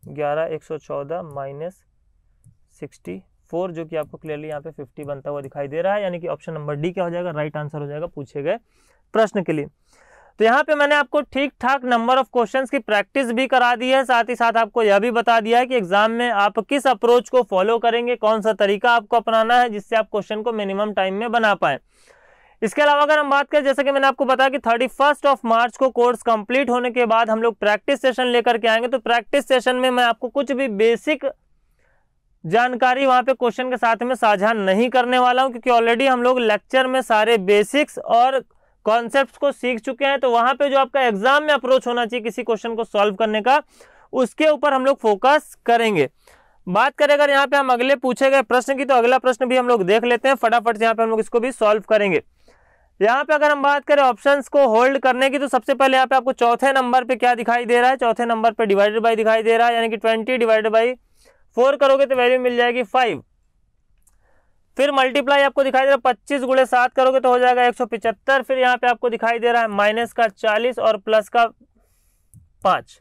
ग्यारह एक सौ चौदह माइनस सिक्सटी फोर जो कि आपको क्लियरली यहाँ पे फिफ्टी बनता हुआ दिखाई दे रहा है यानी कि ऑप्शन नंबर डी क्या हो जाएगा राइट आंसर हो जाएगा पूछे गए प्रश्न के लिए तो यहाँ पे मैंने आपको ठीक ठाक नंबर ऑफ क्वेश्चंस की प्रैक्टिस भी करा दी है साथ ही साथ आपको यह भी बता दिया है कि एग्जाम में आप किस अप्रोच को फॉलो करेंगे कौन सा तरीका आपको अपनाना है जिससे आप क्वेश्चन को मिनिमम टाइम में बना पाए इसके अलावा अगर हम बात करें जैसे कि मैंने आपको बताया कि थर्टी फर्स्ट ऑफ मार्च को कोर्स कंप्लीट होने के बाद हम लोग प्रैक्टिस सेशन लेकर के आएंगे तो प्रैक्टिस सेशन में मैं आपको कुछ भी बेसिक जानकारी वहाँ पे क्वेश्चन के साथ में साझा नहीं करने वाला हूँ क्योंकि ऑलरेडी हम लोग लेक्चर में सारे बेसिक्स और कॉन्सेप्ट को सीख चुके हैं तो वहां पे जो आपका एग्जाम में अप्रोच होना चाहिए किसी क्वेश्चन को सॉल्व करने का उसके ऊपर हम लोग फोकस करेंगे बात करें अगर यहाँ पे हम अगले पूछे गए प्रश्न की तो अगला प्रश्न भी हम लोग देख लेते हैं फटाफट से यहाँ पे हम लोग इसको भी सॉल्व करेंगे यहाँ पे अगर हम बात करें ऑप्शंस को होल्ड करने की तो सबसे पहले यहाँ पे आपको चौथे नंबर पे क्या दिखाई दे रहा है चौथे नंबर पे डिवाइडेड बाई दिखाई दे रहा है यानी कि ट्वेंटी डिवाइडेड बाई फोर करोगे तो वैल्यू मिल जाएगी फाइव फिर मल्टीप्लाई आपको दिखाई दे रहा है पच्चीस गुड़े सात करोगे तो हो जाएगा एक सौ पिचहत्तर फिर यहाँ पे आपको दिखाई दे रहा है माइनस का चालीस और प्लस का पाँच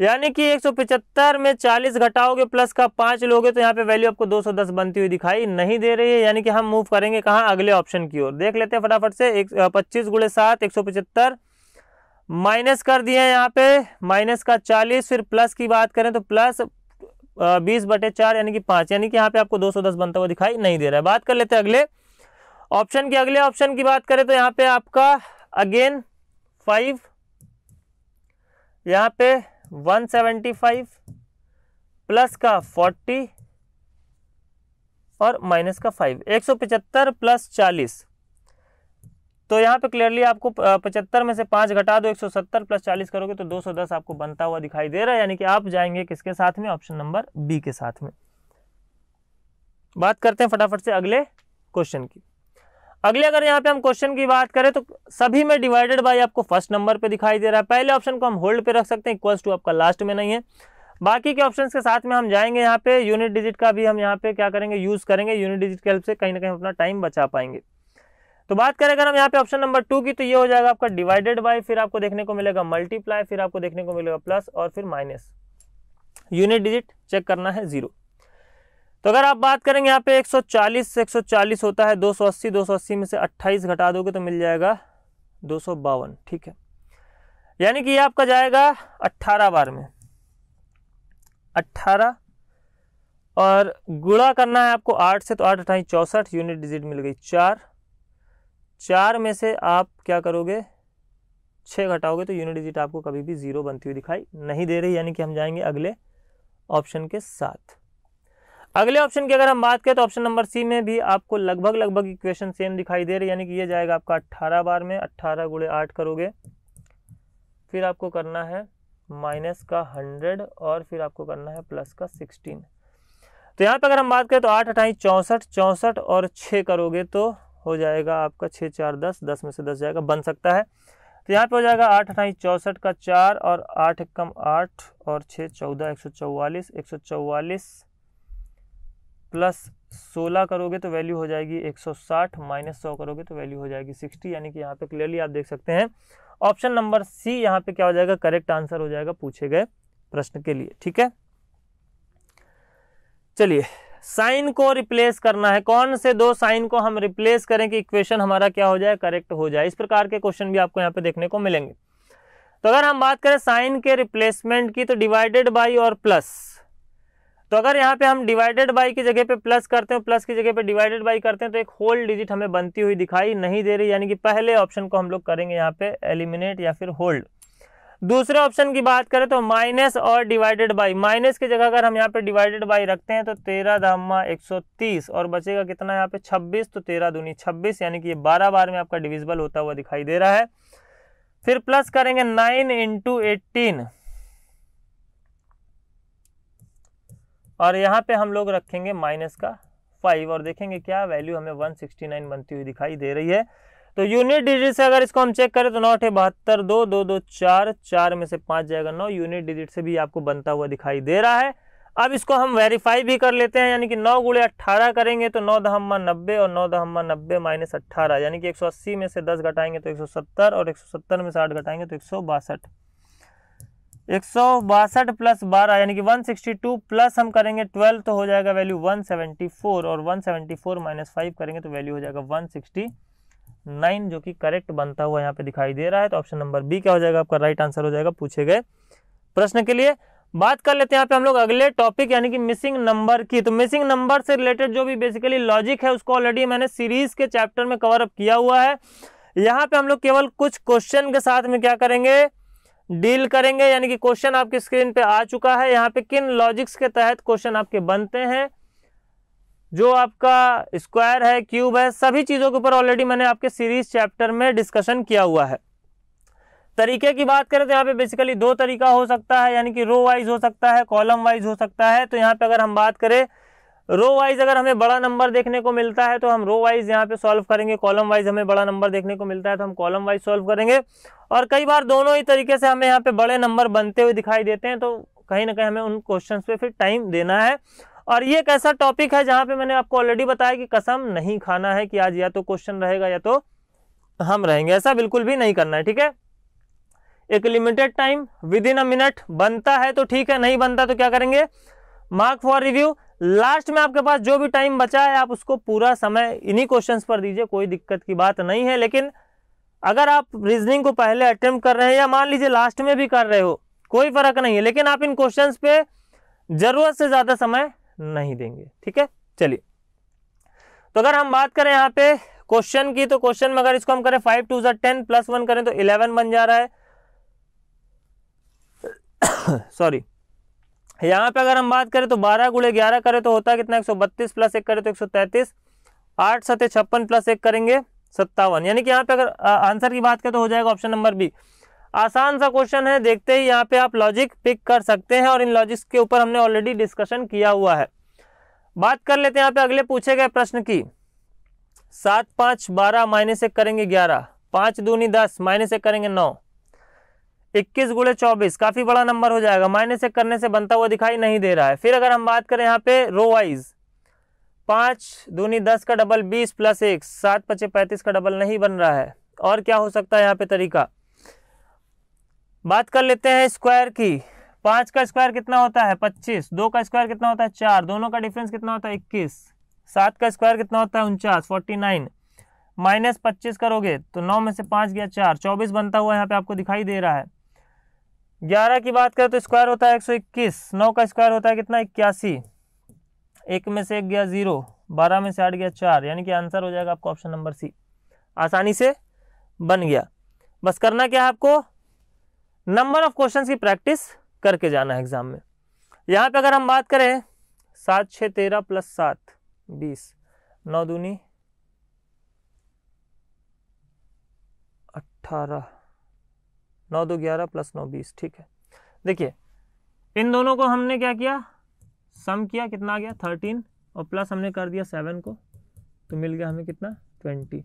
यानी कि एक सौ पिचहत्तर में चालीस घटाओगे प्लस का पाँच लोगे तो यहाँ पे वैल्यू आपको दो सौ दस बनती हुई दिखाई नहीं दे रही है यानी कि हम मूव करेंगे कहाँ अगले ऑप्शन की ओर देख लेते हैं फटाफट से एक पच्चीस गुड़े सात एक सौ पिचहत्तर माइनस कर दिए यहाँ पे माइनस का चालीस फिर प्लस की बात करें तो प्लस बीस बटे चार यानी कि पाँच यानी कि यहाँ पे आपको दो सौ दस बनता हुआ दिखाई नहीं दे रहा है बात कर लेते हैं अगले ऑप्शन के अगले ऑप्शन की बात करें तो यहाँ पे आपका अगेन फाइव यहाँ पे वन सेवेंटी फाइव प्लस का फोर्टी और माइनस का फाइव एक सौ पचहत्तर प्लस चालीस तो यहाँ पे क्लियरली आपको पचहत्तर में से पांच घटा दो 170 प्लस 40 करोगे तो 210 आपको बनता हुआ दिखाई दे रहा है यानी कि आप जाएंगे किसके साथ में ऑप्शन नंबर बी के साथ में बात करते हैं फटाफट से अगले क्वेश्चन की अगले अगर यहाँ पे हम क्वेश्चन की बात करें तो सभी में डिवाइडेड बाई आपको फर्स्ट नंबर पर दिखाई दे रहा है पहले ऑप्शन को हम होल्ड पे रख सकते हैं इक्वल्स टू आपका लास्ट में नहीं है बाकी के ऑप्शंस के साथ में हम जाएंगे यहाँ पे यूनिट डिजिट का भी हम यहाँ पे क्या करेंगे यूज़ करेंगे यूनिट डिजिट के हेल्प से कहीं ना कहीं अपना टाइम बचा पाएंगे तो बात करें अगर हम यहाँ पे ऑप्शन नंबर टू की तो ये हो जाएगा आपका डिवाइडेड बाई फिर आपको देखने को मिलेगा मल्टीप्लाई फिर आपको देखने को मिलेगा प्लस और फिर माइनस यूनिट डिजिट चेक करना है जीरो तो अगर आप बात करेंगे यहाँ पे 140 से 140 होता है 280 280 में से 28 घटा दोगे तो मिल जाएगा दो ठीक है यानी कि ये आपका जाएगा 18 बार में 18 और गुड़ा करना है आपको 8 से तो आठ अठाई चौसठ यूनिट डिजिट मिल गई चार चार में से आप क्या करोगे छः घटाओगे तो यूनिट डिजिट आपको कभी भी ज़ीरो बनती हुई दिखाई नहीं दे रही यानी कि हम जाएंगे अगले ऑप्शन के साथ अगले ऑप्शन की अगर हम बात करें तो ऑप्शन नंबर सी में भी आपको लगभग लगभग इक्वेशन सेम दिखाई दे रही है यानी कि ये जाएगा आपका अट्ठारह बार में अट्ठारह गुड़े आठ करोगे फिर आपको करना है माइनस का हंड्रेड और फिर आपको करना है प्लस का सिक्सटीन तो यहाँ पर अगर हम बात करें तो आठ अठाई चौंसठ चौंसठ और छः करोगे तो हो जाएगा आपका छः चार दस दस में से दस जाएगा बन सकता है तो यहाँ पे हो जाएगा आठ अठाई चौंसठ का चार और आठ एकम आठ और छः चौदह एक सौ चौवालीस एक सौ चौवालीस प्लस सोलह करोगे तो वैल्यू हो जाएगी एक सौ साठ माइनस सौ करोगे तो वैल्यू हो जाएगी सिक्सटी यानी कि यहाँ पे क्लियरली आप देख सकते हैं ऑप्शन नंबर सी यहाँ पे क्या हो जाएगा करेक्ट आंसर हो जाएगा पूछे गए प्रश्न के लिए ठीक है चलिए साइन को रिप्लेस करना है कौन से दो साइन को हम रिप्लेस करें कि इक्वेशन हमारा क्या हो जाए करेक्ट हो जाए इस प्रकार के क्वेश्चन भी आपको यहाँ पे देखने को मिलेंगे तो अगर हम बात करें साइन के रिप्लेसमेंट की तो डिवाइडेड बाई और प्लस तो अगर यहाँ पे हम डिवाइडेड बाई की जगह पे प्लस करते हैं प्लस की जगह पे डिवाइडेड बाई करते हैं तो एक होल डिजिट हमें बनती हुई दिखाई नहीं दे रही यानी कि पहले ऑप्शन को हम लोग करेंगे यहाँ पे एलिमिनेट या फिर होल्ड दूसरे ऑप्शन की बात करें तो माइनस और डिवाइडेड बाई माइनस की जगह अगर हम यहाँ पे डिवाइडेड बाई रखते हैं तो तेरह दामा एक सौ तीस और बचेगा कितना यहाँ पे छब्बीस तो तेरह दूनी छब्बीस यानी कि ये बारह बार में आपका डिविजिबल होता हुआ दिखाई दे रहा है फिर प्लस करेंगे नाइन इंटू एटीन और यहाँ पे हम लोग रखेंगे माइनस का फाइव और देखेंगे क्या वैल्यू हमें वन सिक्सटी नाइन बनती हुई दिखाई दे रही है तो यूनिट डिजिट से अगर इसको हम चेक करें तो नौ अठे बहत्तर दो दो दो चार चार में से पाँच जाएगा नौ यूनिट डिजिट से भी आपको बनता हुआ दिखाई दे रहा है अब इसको हम वेरीफाई भी कर लेते हैं यानी कि नौ गुड़े अट्ठारह करेंगे तो नौ दहम्मा नब्बे और नौ दहम्मा नब्बे माइनस अट्ठारह यानी कि एक सौ अस्सी में से दस घटाएंगे तो एक सौ सत्तर और एक सौ सत्तर में से आठ घटाएंगे तो एक सौ बासठ एक सौ बासठ प्लस बारह यानी कि वन सिक्सटी टू प्लस हम करेंगे ट्वेल्व तो हो जाएगा वैल्यू वन सेवेंटी फोर और one seventy four minus five करेंगे तो वैल्यू हो जाएगा वन सिक्सटी नाइन जो कि करेक्ट बनता हुआ यहाँ पे दिखाई दे रहा है तो ऑप्शन नंबर बी क्या हो जाएगा आपका राइट आंसर हो जाएगा पूछे गए प्रश्न के लिए बात कर लेते हैं यहाँ पे हम लोग अगले टॉपिक यानी कि मिसिंग नंबर की तो मिसिंग नंबर से रिलेटेड जो भी बेसिकली लॉजिक है उसको ऑलरेडी मैंने सीरीज के चैप्टर में कवर अप किया हुआ है यहाँ पे हम लोग केवल कुछ क्वेश्चन के साथ में क्या करेंगे डील करेंगे यानी कि क्वेश्चन आपकी स्क्रीन पे आ चुका है यहाँ पे किन लॉजिक्स के तहत क्वेश्चन आपके बनते हैं जो आपका स्क्वायर है क्यूब है सभी चीज़ों के ऊपर ऑलरेडी मैंने आपके सीरीज चैप्टर में डिस्कशन किया हुआ है तरीके की बात करें तो यहाँ पे बेसिकली दो तरीका हो सकता है यानी कि रो वाइज हो सकता है कॉलम वाइज हो सकता है तो यहाँ पे अगर हम बात करें रो वाइज अगर हमें बड़ा नंबर देखने को मिलता है तो हम रो वाइज यहाँ पे सॉल्व करेंगे कॉलम वाइज हमें बड़ा नंबर देखने को मिलता है तो हम कॉलम वाइज सॉल्व करेंगे और कई बार दोनों ही तरीके से हमें यहाँ पे बड़े नंबर बनते हुए दिखाई देते हैं तो कहीं ना कहीं हमें उन क्वेश्चन पे फिर टाइम देना है और ये एक ऐसा टॉपिक है जहां पे मैंने आपको ऑलरेडी बताया कि कसम नहीं खाना है कि आज या तो क्वेश्चन रहेगा या तो हम रहेंगे ऐसा बिल्कुल भी नहीं करना है ठीक है एक limited time within a minute बनता है तो ठीक है नहीं बनता तो क्या करेंगे मार्क फॉर रिव्यू लास्ट में आपके पास जो भी टाइम बचा है आप उसको पूरा समय इन्हीं क्वेश्चन पर दीजिए कोई दिक्कत की बात नहीं है लेकिन अगर आप रीजनिंग को पहले अटेम्प्ट कर रहे हैं या मान लीजिए लास्ट में भी कर रहे हो कोई फर्क नहीं है लेकिन आप इन क्वेश्चंस पे ज़रूरत से ज़्यादा समय नहीं देंगे ठीक है चलिए तो अगर हम बात करें यहां पे क्वेश्चन की तो क्वेश्चन में अगर इसको हम करें फाइव टू जर प्लस वन करें तो इलेवन बन जा रहा है सॉरी यहां पे अगर हम बात करें तो बारह गुड़े ग्यारह करें तो होता है कितना एक सौ बत्तीस प्लस एक करें तो एक सौ तैतीस आठ सत्य छप्पन प्लस एक करेंगे सत्तावन यानी कि यहां पे अगर आंसर की बात करें तो हो जाएगा ऑप्शन नंबर बी आसान सा क्वेश्चन है देखते ही यहाँ पे आप लॉजिक पिक कर सकते हैं और इन लॉजिक्स के ऊपर हमने ऑलरेडी डिस्कशन किया हुआ है बात कर लेते हैं यहाँ पे अगले पूछे गए प्रश्न की सात पाँच बारह माइनस एक करेंगे ग्यारह पाँच दूनी दस माइनस एक करेंगे नौ इक्कीस गुड़े चौबीस काफ़ी बड़ा नंबर हो जाएगा माइनस एक करने से बनता हुआ दिखाई नहीं दे रहा है फिर अगर हम बात करें यहाँ पे रो वाइज पाँच दूनी दस का डबल बीस प्लस एक सात पच्चीस पैंतीस का डबल नहीं बन रहा है और क्या हो सकता है यहाँ पे तरीका बात कर लेते हैं स्क्वायर की पाँच का स्क्वायर कितना होता है पच्चीस दो का स्क्वायर कितना होता है चार दोनों का डिफरेंस कितना होता है इक्कीस सात का स्क्वायर कितना होता है उनचास फोर्टी नाइन माइनस पच्चीस करोगे तो नौ में से पाँच गया चार चौबीस बनता हुआ यहाँ पे आपको दिखाई दे रहा है ग्यारह की बात करें तो स्क्वायर होता है एक सौ इक्कीस नौ का स्क्वायर होता है कितना इक्यासी एक में से एक गया ज़ीरो बारह में से आठ गया चार यानी कि आंसर हो जाएगा आपका ऑप्शन नंबर सी आसानी से बन गया बस करना क्या है आपको नंबर ऑफ क्वेश्चन की प्रैक्टिस करके जाना है एग्जाम में यहाँ पे अगर हम बात करें सात छः तेरह प्लस सात बीस नौ दूनी अट्ठारह नौ दो ग्यारह प्लस नौ बीस ठीक है देखिए इन दोनों को हमने क्या किया सम किया कितना आ गया थर्टीन और प्लस हमने कर दिया सेवन को तो मिल गया हमें कितना ट्वेंटी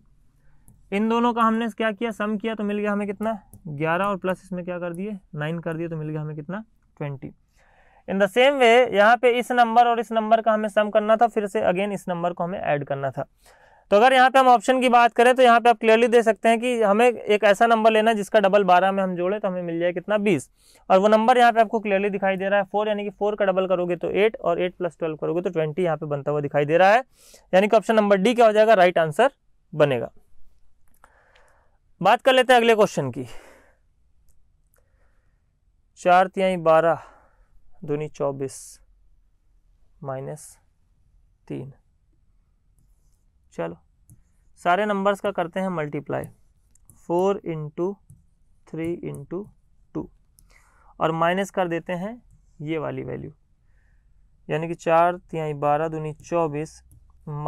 इन दोनों का हमने क्या किया सम किया तो मिल गया हमें कितना ग्यारह और प्लस इसमें क्या कर दिए नाइन कर दिए तो मिल गया हमें कितना twenty in the same way यहाँ पे इस नंबर और इस नंबर का हमें सम करना था फिर से अगेन इस नंबर को हमें ऐड करना था तो अगर यहाँ पे हम ऑप्शन की बात करें तो यहाँ पे आप क्लियरली दे सकते हैं कि हमें एक ऐसा नंबर लेना है जिसका डबल बारह में हम जोड़े तो हमें मिल जाए कितना बीस और वो नंबर यहाँ पे आपको क्लियरली दिखाई दे रहा है फोर यानी कि फोर का डबल करोगे तो एट और एट प्लस ट्वेल्व करोगे तो ट्वेंटी यहाँ पे बनता हुआ दिखाई दे रहा है यानी कि ऑप्शन नंबर डी क्या हो जाएगा राइट आंसर बनेगा बात कर लेते हैं अगले क्वेश्चन की चार तिहाई बारह दूनी चौबीस माइनस तीन चलो सारे नंबर्स का करते हैं multiply four into three into two और माइनस कर देते हैं ये वाली वैल्यू यानी कि चार तिहाई बारह दूनी चौबीस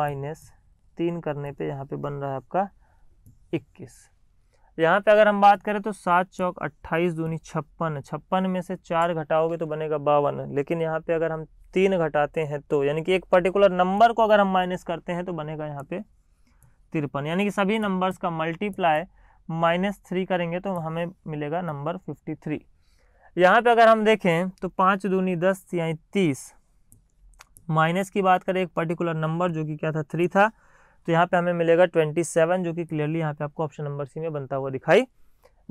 माइनस तीन करने पे यहाँ पे बन रहा है आपका इक्कीस यहाँ पे अगर हम बात करें तो सात चौक अट्ठाईस दूनी छप्पन छप्पन में से चार घटाओगे तो बनेगा बावन लेकिन यहाँ पे अगर हम तीन घटाते हैं तो यानी कि एक पर्टिकुलर नंबर को अगर हम माइनस करते हैं तो बनेगा यहाँ पे तिरपन यानी कि सभी नंबर्स का मल्टीप्लाई माइनस थ्री करेंगे तो हमें मिलेगा नंबर फिफ्टी थ्री यहाँ पर अगर हम देखें तो पाँच दूनी दस यानी तीस माइनस की बात करें एक पर्टिकुलर नंबर जो कि क्या था थ्री था तो यहाँ पे हमें मिलेगा ट्वेंटी सेवन जो कि क्लियरली यहाँ पे आपको ऑप्शन नंबर सी में बनता हुआ दिखाई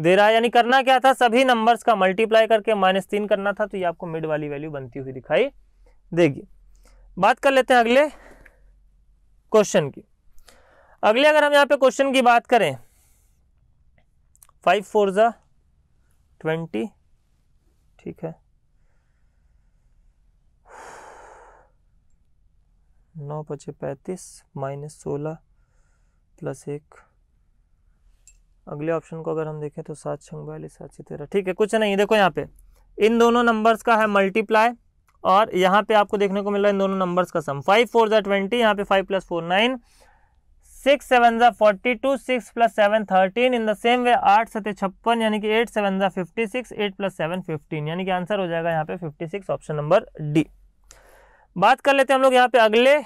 दे रहा है यानी करना क्या था सभी नंबर्स का मल्टीप्लाई करके माइनस तीन करना था तो ये आपको मिड वाली वैल्यू बनती हुई दिखाई देगी बात कर लेते हैं अगले क्वेश्चन की अगले अगर हम यहाँ पे क्वेश्चन की बात करें फाइव फोर ज़ा ट्वेंटी ठीक है नौ पचे पैंतीस माइनस सोलह प्लस एक अगले ऑप्शन को अगर हम देखें तो सात छंग बयालीस सात छः तेरह ठीक है कुछ नहीं देखो यहाँ पे इन दोनों नंबर्स का है मल्टीप्लाई और यहाँ पे आपको देखने को मिल रहा है इन दोनों नंबर्स का सम फाइव फोर जै ट्वेंटी यहाँ पे five plus four nine six seven जै forty two six plus seven thirteen in the same way आठ सत्य छप्पन यानी कि एट सेवन जै fifty six eight plus seven fifteen यानी कि आंसर हो जाएगा यहाँ पे fifty six option number D बात कर लेते हैं हम लोग यहाँ पे अगले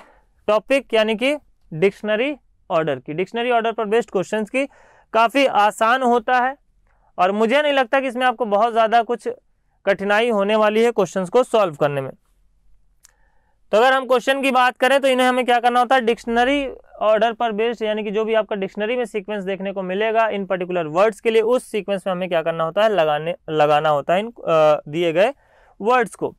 टॉपिक यानी कि डिक्शनरी ऑर्डर की डिक्शनरी ऑर्डर पर बेस्ड क्वेश्चन की काफ़ी आसान होता है और मुझे नहीं लगता कि इसमें आपको बहुत ज़्यादा कुछ कठिनाई होने वाली है क्वेश्चंस को सॉल्व करने में तो अगर हम क्वेश्चन की बात करें तो इन्हें हमें क्या करना होता है डिक्शनरी ऑर्डर पर बेस्ड यानी कि जो भी आपका डिक्शनरी में सीक्वेंस देखने को मिलेगा इन पर्टिकुलर वर्ड्स के लिए उस सीक्वेंस में हमें क्या करना होता है लगाने लगाना होता है इन दिए गए वर्ड्स को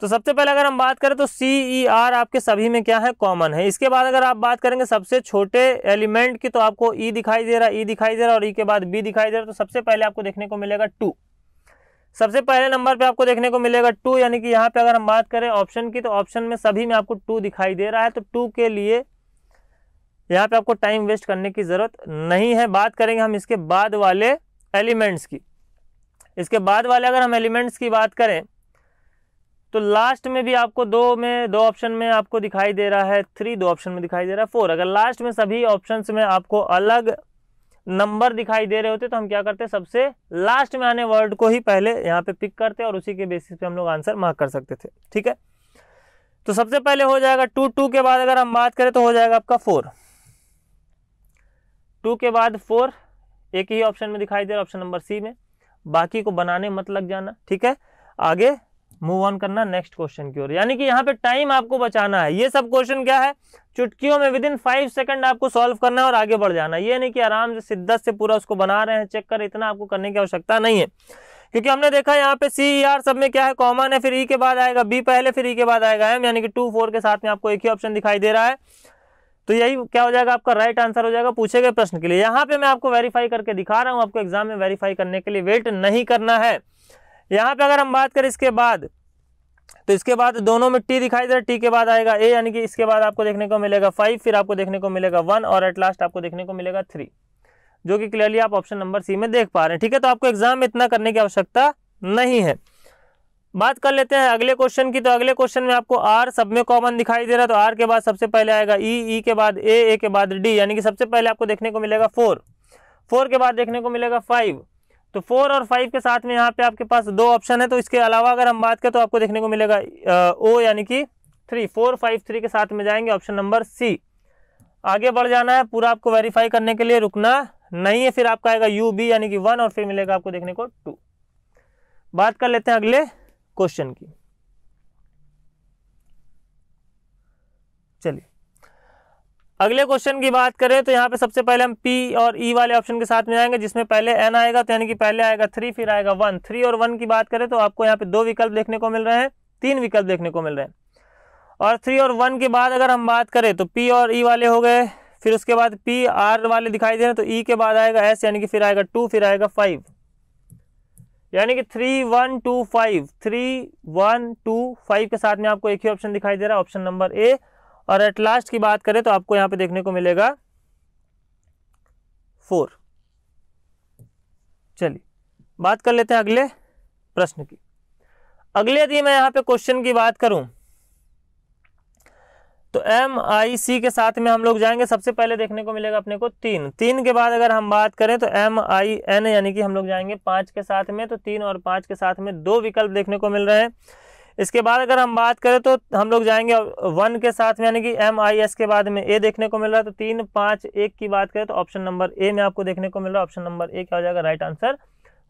तो सबसे पहले अगर हम बात करें तो सी ई आर आपके सभी में क्या है कॉमन है इसके बाद अगर आप बात करेंगे सबसे छोटे एलिमेंट की तो आपको ई e दिखाई दे रहा ई e दिखाई दे रहा और ई e के बाद बी दिखाई दे रहा तो सबसे पहले आपको देखने को मिलेगा टू सबसे पहले नंबर पे आपको देखने को मिलेगा टू यानी कि यहाँ पे अगर हम बात करें ऑप्शन की तो ऑप्शन में सभी में आपको टू दिखाई दे रहा है तो टू के लिए यहाँ पे आपको टाइम वेस्ट करने की ज़रूरत नहीं है बात करेंगे हम इसके बाद वाले एलिमेंट्स की इसके बाद वाले अगर हम एलिमेंट्स की बात करें तो लास्ट में भी आपको दो में दो ऑप्शन में आपको दिखाई दे रहा है थ्री दो ऑप्शन में दिखाई दे रहा है फोर अगर लास्ट में सभी ऑप्शन में आपको अलग नंबर दिखाई दे रहे होते तो हम क्या करते सबसे लास्ट में आने वर्ड को ही पहले यहाँ पे पिक करते और उसी के बेसिस पे हम लोग आंसर मार्क कर सकते थे ठीक है तो सबसे पहले हो जाएगा टू टू के बाद अगर हम बात करें तो हो जाएगा आपका फोर टू के बाद फोर एक ही ऑप्शन में दिखाई दे रहा ऑप्शन नंबर सी में बाकी को बनाने मत लग जाना ठीक है आगे मूव ऑन करना नेक्स्ट क्वेश्चन की ओर यानी कि यहाँ पे टाइम आपको बचाना है ये सब क्वेश्चन क्या है चुटकियों में विद इन फाइव सेकंड आपको सॉल्व करना है और आगे बढ़ जाना ये नहीं कि आराम से शिद्दत से पूरा उसको बना रहे हैं चेक कर इतना आपको करने की आवश्यकता नहीं है क्योंकि हमने देखा यहाँ पे सी आर e, सब में क्या है कॉमन है फिर ई e के बाद आएगा बी पहले फिर ई e के बाद आएगा एम यानी कि टू फोर के साथ में आपको एक ही ऑप्शन दिखाई दे रहा है तो यही क्या हो जाएगा आपका राइट आंसर हो जाएगा पूछे गए प्रश्न के लिए यहाँ पे मैं आपको वेरीफाई करके दिखा रहा हूँ आपको एग्जाम में वेरीफाई करने के लिए वेट नहीं करना है यहाँ पे अगर हम बात करें इसके बाद तो इसके बाद दोनों में टी दिखाई दे रहा है टी के बाद आएगा ए यानी कि इसके बाद आपको देखने को मिलेगा फाइव फिर आपको देखने को मिलेगा वन और एट लास्ट आपको देखने को मिलेगा थ्री जो कि क्लियरली आप ऑप्शन नंबर सी में देख पा रहे हैं ठीक है तो आपको एग्जाम में इतना करने की आवश्यकता नहीं है बात कर लेते हैं अगले क्वेश्चन की तो अगले क्वेश्चन में आपको आर सब में कॉमन दिखाई दे रहा है तो आर के बाद सबसे पहले आएगा ई e, ई e के बाद ए ए के बाद डी यानी कि सबसे पहले आपको देखने को मिलेगा फोर फोर के बाद देखने को मिलेगा फाइव तो फोर और फाइव के साथ में यहाँ पे आपके पास दो ऑप्शन है तो इसके अलावा अगर हम बात करें तो आपको देखने को मिलेगा ओ यानी कि थ्री फोर फाइव थ्री के साथ में जाएंगे ऑप्शन नंबर सी आगे बढ़ जाना है पूरा आपको वेरीफाई करने के लिए रुकना नहीं है फिर आपका आएगा यू बी यानी कि वन और फिर मिलेगा आपको देखने को टू बात कर लेते हैं अगले क्वेश्चन की चलिए अगले क्वेश्चन की बात करें तो यहाँ पे सबसे पहले हम पी और ई e वाले ऑप्शन के साथ में आएंगे जिसमें पहले एन आएगा तो यानी कि पहले आएगा थ्री फिर आएगा वन थ्री और वन की बात करें तो आपको यहाँ पे दो विकल्प देखने को मिल रहे हैं तीन विकल्प देखने को मिल रहे हैं और थ्री और वन के बाद अगर हम बात करें तो पी और ई e वाले हो गए फिर उसके बाद पी आर वाले दिखाई दे रहे हैं तो ई e के बाद आएगा एस यानी कि फिर आएगा टू फिर आएगा फाइव यानी कि three one two five three one two five के साथ में आपको एक ही ऑप्शन दिखाई दे रहा है ऑप्शन नंबर ए और एट लास्ट की बात करें तो आपको यहां पे देखने को मिलेगा फोर चलिए बात कर लेते हैं अगले प्रश्न की अगले यदि मैं यहां पे क्वेश्चन की बात करूं तो एम आई सी के साथ में हम लोग जाएंगे सबसे पहले देखने को मिलेगा अपने को तीन तीन के बाद अगर हम बात करें तो एम आई एन यानी कि हम लोग जाएंगे पांच के साथ में तो तीन और पांच के साथ में दो विकल्प देखने को मिल रहे हैं इसके बाद अगर हम बात करें तो हम लोग जाएंगे वन के साथ में यानी कि एम आई एस के बाद में ए देखने को मिल रहा है तो तीन पाँच एक की बात करें तो ऑप्शन नंबर ए में आपको देखने को मिल रहा है ऑप्शन नंबर ए क्या हो जाएगा राइट आंसर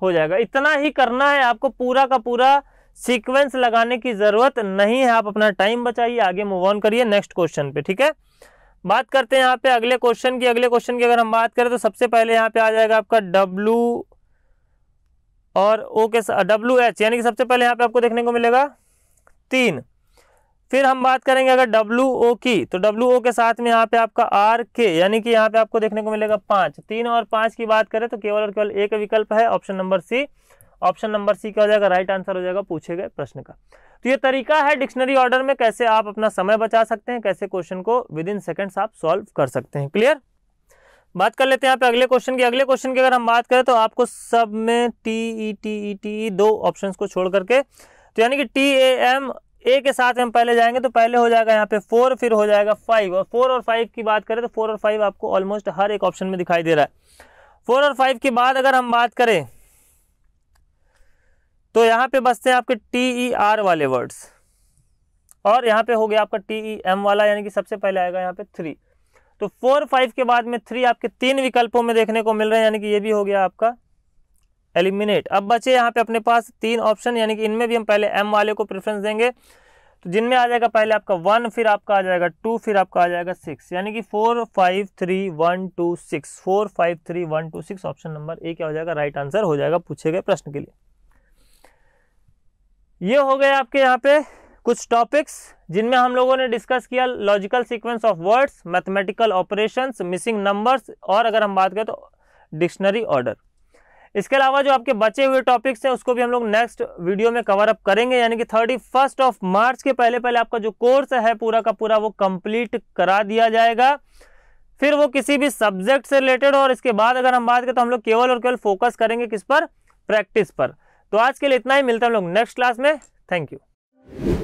हो जाएगा इतना ही करना है आपको पूरा का पूरा सीक्वेंस लगाने की ज़रूरत नहीं है आप अपना टाइम बचाइए आगे मूव ऑन करिए नेक्स्ट क्वेश्चन पे ठीक है बात करते हैं यहाँ पे अगले क्वेश्चन की अगले क्वेश्चन की अगर हम बात करें तो सबसे पहले यहाँ पे आ जाएगा आपका डब्लू और ओ के डब्लू एच यानी कि सबसे पहले यहाँ पे आपको देखने को मिलेगा तीन फिर हम बात करेंगे अगर डब्ल्यू ओ की तो डब्ल्यू ओ के साथ में यहाँ पे आपका आर के यानी कि यहाँ पे आपको देखने को मिलेगा पांच तीन और पांच की बात करें तो केवल और केवल एक विकल्प है option number C option number C क्या हो जाएगा राइट आंसर हो जाएगा पूछे गए प्रश्न का तो ये तरीका है डिक्शनरी ऑर्डर में कैसे आप अपना समय बचा सकते हैं कैसे क्वेश्चन को विद इन सेकेंड्स आप सॉल्व कर सकते हैं क्लियर बात कर लेते हैं यहाँ पे अगले क्वेश्चन की अगले क्वेश्चन की अगर हम बात करें तो आपको सब में T E T E T E दो ऑप्शन को छोड़ करके तो यानी कि टी ए एम ए के साथ हम पहले जाएंगे तो पहले हो जाएगा यहाँ पे फोर फिर हो जाएगा फाइव और फोर और फाइव की बात करें तो फोर और फाइव आपको ऑलमोस्ट हर एक ऑप्शन में दिखाई दे रहा है फोर और फाइव के बाद अगर हम बात करें तो यहाँ पे बसते हैं आपके टी ई आर वाले वर्ड्स और यहाँ पे हो गया आपका टी ई एम वाला यानी कि सबसे पहले आएगा यहाँ पे थ्री तो फोर फाइव के बाद में थ्री आपके तीन विकल्पों में देखने को मिल रहे हैं यानी कि ये भी हो गया आपका एलिमिनेट अब बचे यहाँ पे अपने पास तीन ऑप्शन यानी कि इनमें भी हम पहले एम वाले को प्रेफरेंस देंगे तो जिनमें आ जाएगा पहले आपका वन फिर आपका आ जाएगा टू फिर आपका आ जाएगा सिक्स यानी कि four five three one two six four five three one two six option number A क्या हो जाएगा राइट आंसर हो जाएगा पूछे गए प्रश्न के लिए ये हो गए आपके यहाँ पे कुछ टॉपिक्स जिनमें हम लोगों ने डिस्कस किया logical sequence of words mathematical operations missing numbers और अगर हम बात करें तो डिक्शनरी ऑर्डर इसके अलावा जो आपके बचे हुए टॉपिक्स हैं उसको भी हम लोग नेक्स्ट वीडियो में कवर अप करेंगे यानी कि थर्टी फर्स्ट ऑफ मार्च के पहले पहले आपका जो कोर्स है पूरा का पूरा वो कंप्लीट करा दिया जाएगा फिर वो किसी भी सब्जेक्ट से रिलेटेड और इसके बाद अगर हम बात करें तो हम लोग केवल और केवल फोकस करेंगे किस पर प्रैक्टिस पर तो आज के लिए इतना ही मिलता है हम लोग नेक्स्ट क्लास में थैंक यू